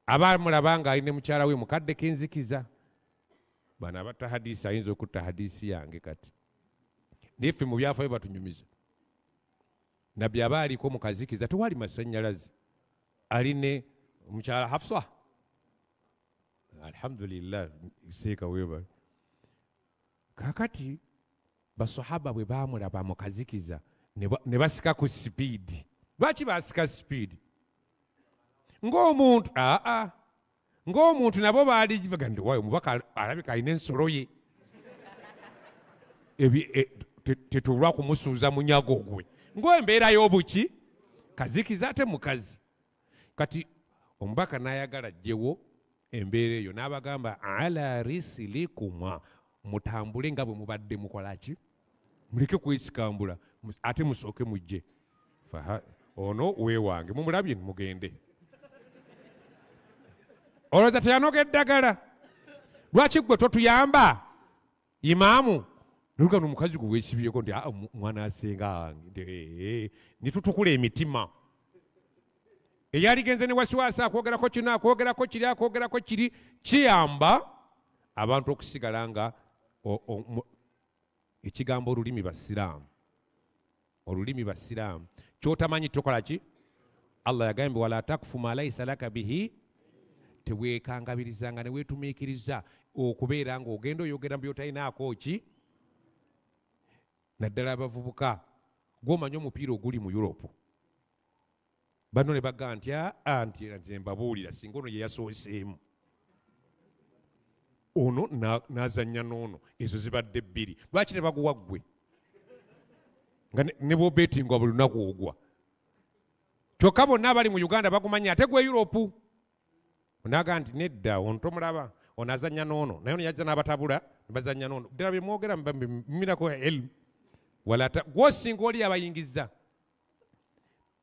abamulabanga aline mukyala we mukadde kenzikiza bano abatta hadisi ayinza okutta hadisi yange kati naffe mu byafa bye batunyumiza nabbi aba aliko mukazikiza tewali masanyalazi aline mukyala hafsa alhamdulilah seeka weba kakati basahaba bwe bamulaba mukazikiza ba ne basika ku sipiidi lwaki basika sipiidi ng'omuntu aa ng'omuntu nabo baali baga ndi wayo mubaka alabika alina ensolo ye e, tetulwa kumusuuza munyago gwe ng'embeera y'obuki kazikiza ate mukazi kati omubaka n'ayagala ajjewo embeera eyo n'abagamba ala risilikuma mutambule nga bwe mubadde mukolaki muleke kwesikambula ate musooke mujje ono wewange mumulabye mugende olowooza teyanoga eddagala lwaki gwe totuyamba imaamu nolga nomukazi gwe wesibyeko nti ah, mwana asenga wange nitutukula emitima eyaligenze newasiwasa akwogerako kino akwogerako kiri akwogerako kiri kiyamba abantu okusigala nga ekigambo olulimi basiraamu olulimi basiraamu kyotamanyi tokola ki allah yagambye wala takfuma laisa laka bihi tewekangabirizanga neweetumikiriza okubeera nga ogenda oyogera mubyotalinaako ki naddala abavubuka gwomanyi omupiira oguli mu europe bano ne bagga ntya nti nze mbabuulira singa ono yeyasooseemu ono nazanya nono ezo zibadde bbiri lwaki nebaguwa ggwe nga nebobetingwa buli lunaku ogwa kyokka bonna abali mu uganda bagumanya ate gwe europe onagamba nti nedda ono tomulaba onazanya nono naye noyaza n'abatabula nebazanya nono ddala bye mwogera mbinako elm walata gwosinga oli abayingiza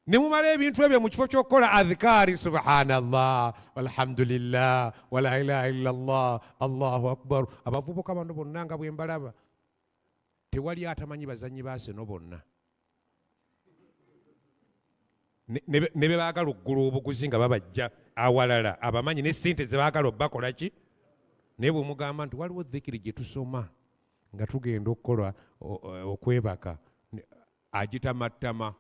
ne ebintu ebyo mukifo ky'okukola adhikaari subhanallah walhamdulillah wala ilaha illallah allahu akbar abavubuka bano bonna nga bwembalaba mbalaba tewali atamanyi bazanyi baseno bonna ne be baagala obuguzi nga babajja awalala abamanyi ne zebagala ze naye bwemugamba nti waliwo dhikiri gyetusoma nga tugenda okukola okwebaka agitamattama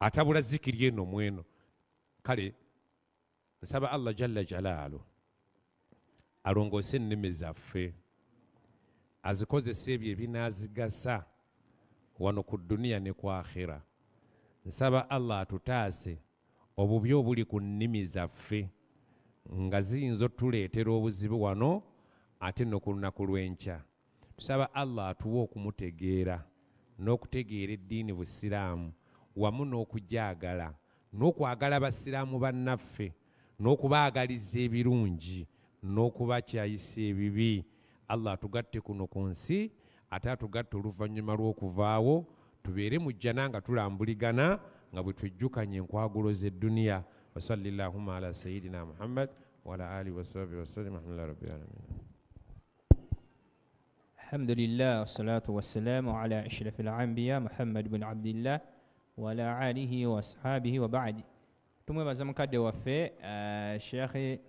atabula zikiri eno mweno kale nsaba allah jalla jalaalu alongoose ennimi zaffe azikozese ebyo ebinaazigasa wano ku duniya ne ku akhira nsaba allah atutaase obubi obuli ku nnimi zaffe nga ziyinza otuleetera obuzibu wano ate noku lunaku lw'enkya tusaba allah atuwa okumutegeera n'okutegeera eddiini busiraamu wamu n'okujaagala n'okwagala basiraamu bannaffe n'okubaagaliza ebirungi n'okubakyayisa ebibi allah atugatte kuno ku nsi ate atugatte oluvannyuma lw'okuvaawo tubeere mu jjana nga tulambuligana nga bwe twejjukanye enkwagulo zedduniya wasalli llahuma ala sayidina muhammad wala alihi wasahbi wasallim alhamdulilah rabbilalamin الحمد لله والصلاة والسلام على أشرف الأنبياء محمد بن عبد الله wala alihi waashabihi wa baadi tumwebaza mukadde waffe eh, shekhe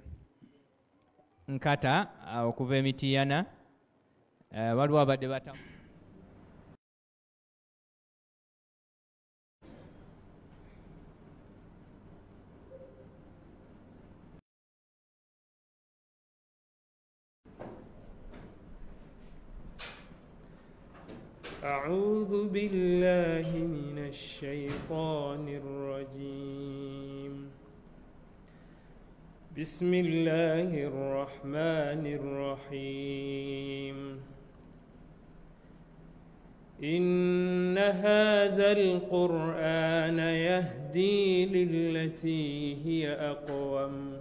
nkata eh, okuva emitiyana eh, waliwo abadde batamu أعوذ بالله من الشيطان الرجيم بسم الله الرحمن الرحيم إن هذا القرآن يهدي للتي هي أقوم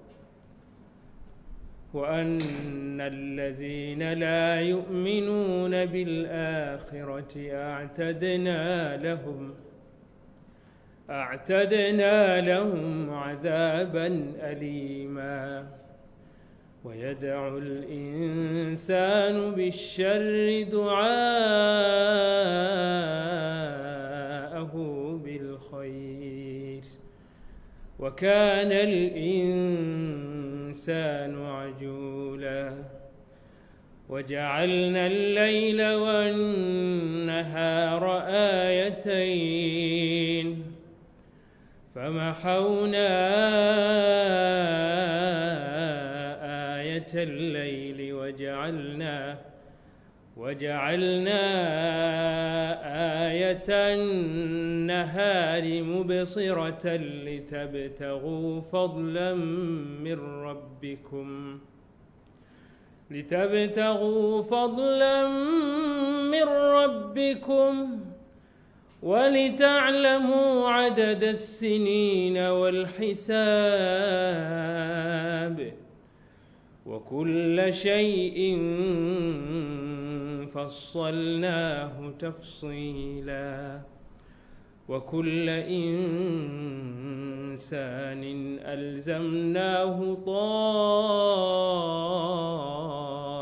وأن الذين لا يؤمنون بالآخرة أعتدنا لهم أعتدنا لهم عذابا أليما ويدعو الإنسان بالشر دعاءه بالخير وكان الإنسان الإنسان عجولا وجعلنا الليل والنهار آيتين فمحونا آية الليل وجعلنا وجعلنا آية النهار مبصرة لتبتغوا فضلا من ربكم لتبتغوا فضلا من ربكم ولتعلموا عدد السنين والحساب وكل شيء فصلناه تفصيلا وكل إنسان ألزمناه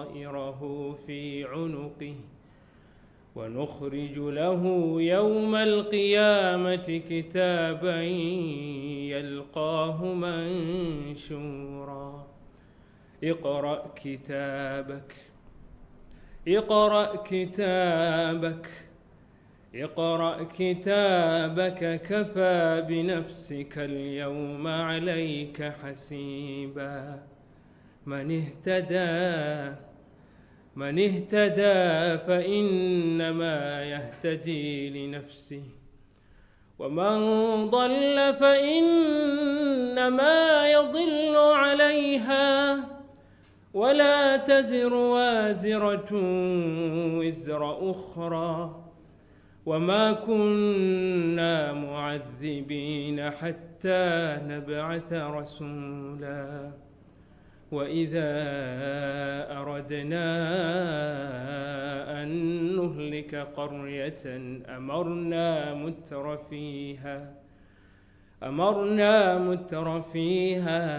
طائره في عنقه ونخرج له يوم القيامة كتابا يلقاه منشورا اقرأ كتابك اقرأ كتابك اقرأ كتابك كفى بنفسك اليوم عليك حسيبا من اهتدى من اهتدى فإنما يهتدي لنفسه ومن ضل فإنما يضل عليها ولا تزر وازرة وزر أخرى وما كنا معذبين حتى نبعث رسولا وإذا أردنا أن نهلك قرية أمرنا متر فيها أمرنا متر فيها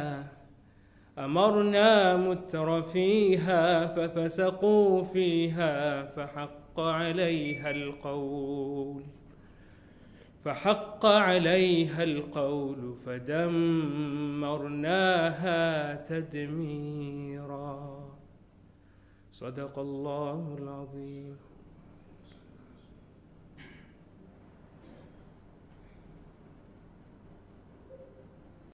أمرنا متر فيها ففسقوا فيها فحق عليها القول فحق عليها القول فدمرناها تدميرا صدق الله العظيم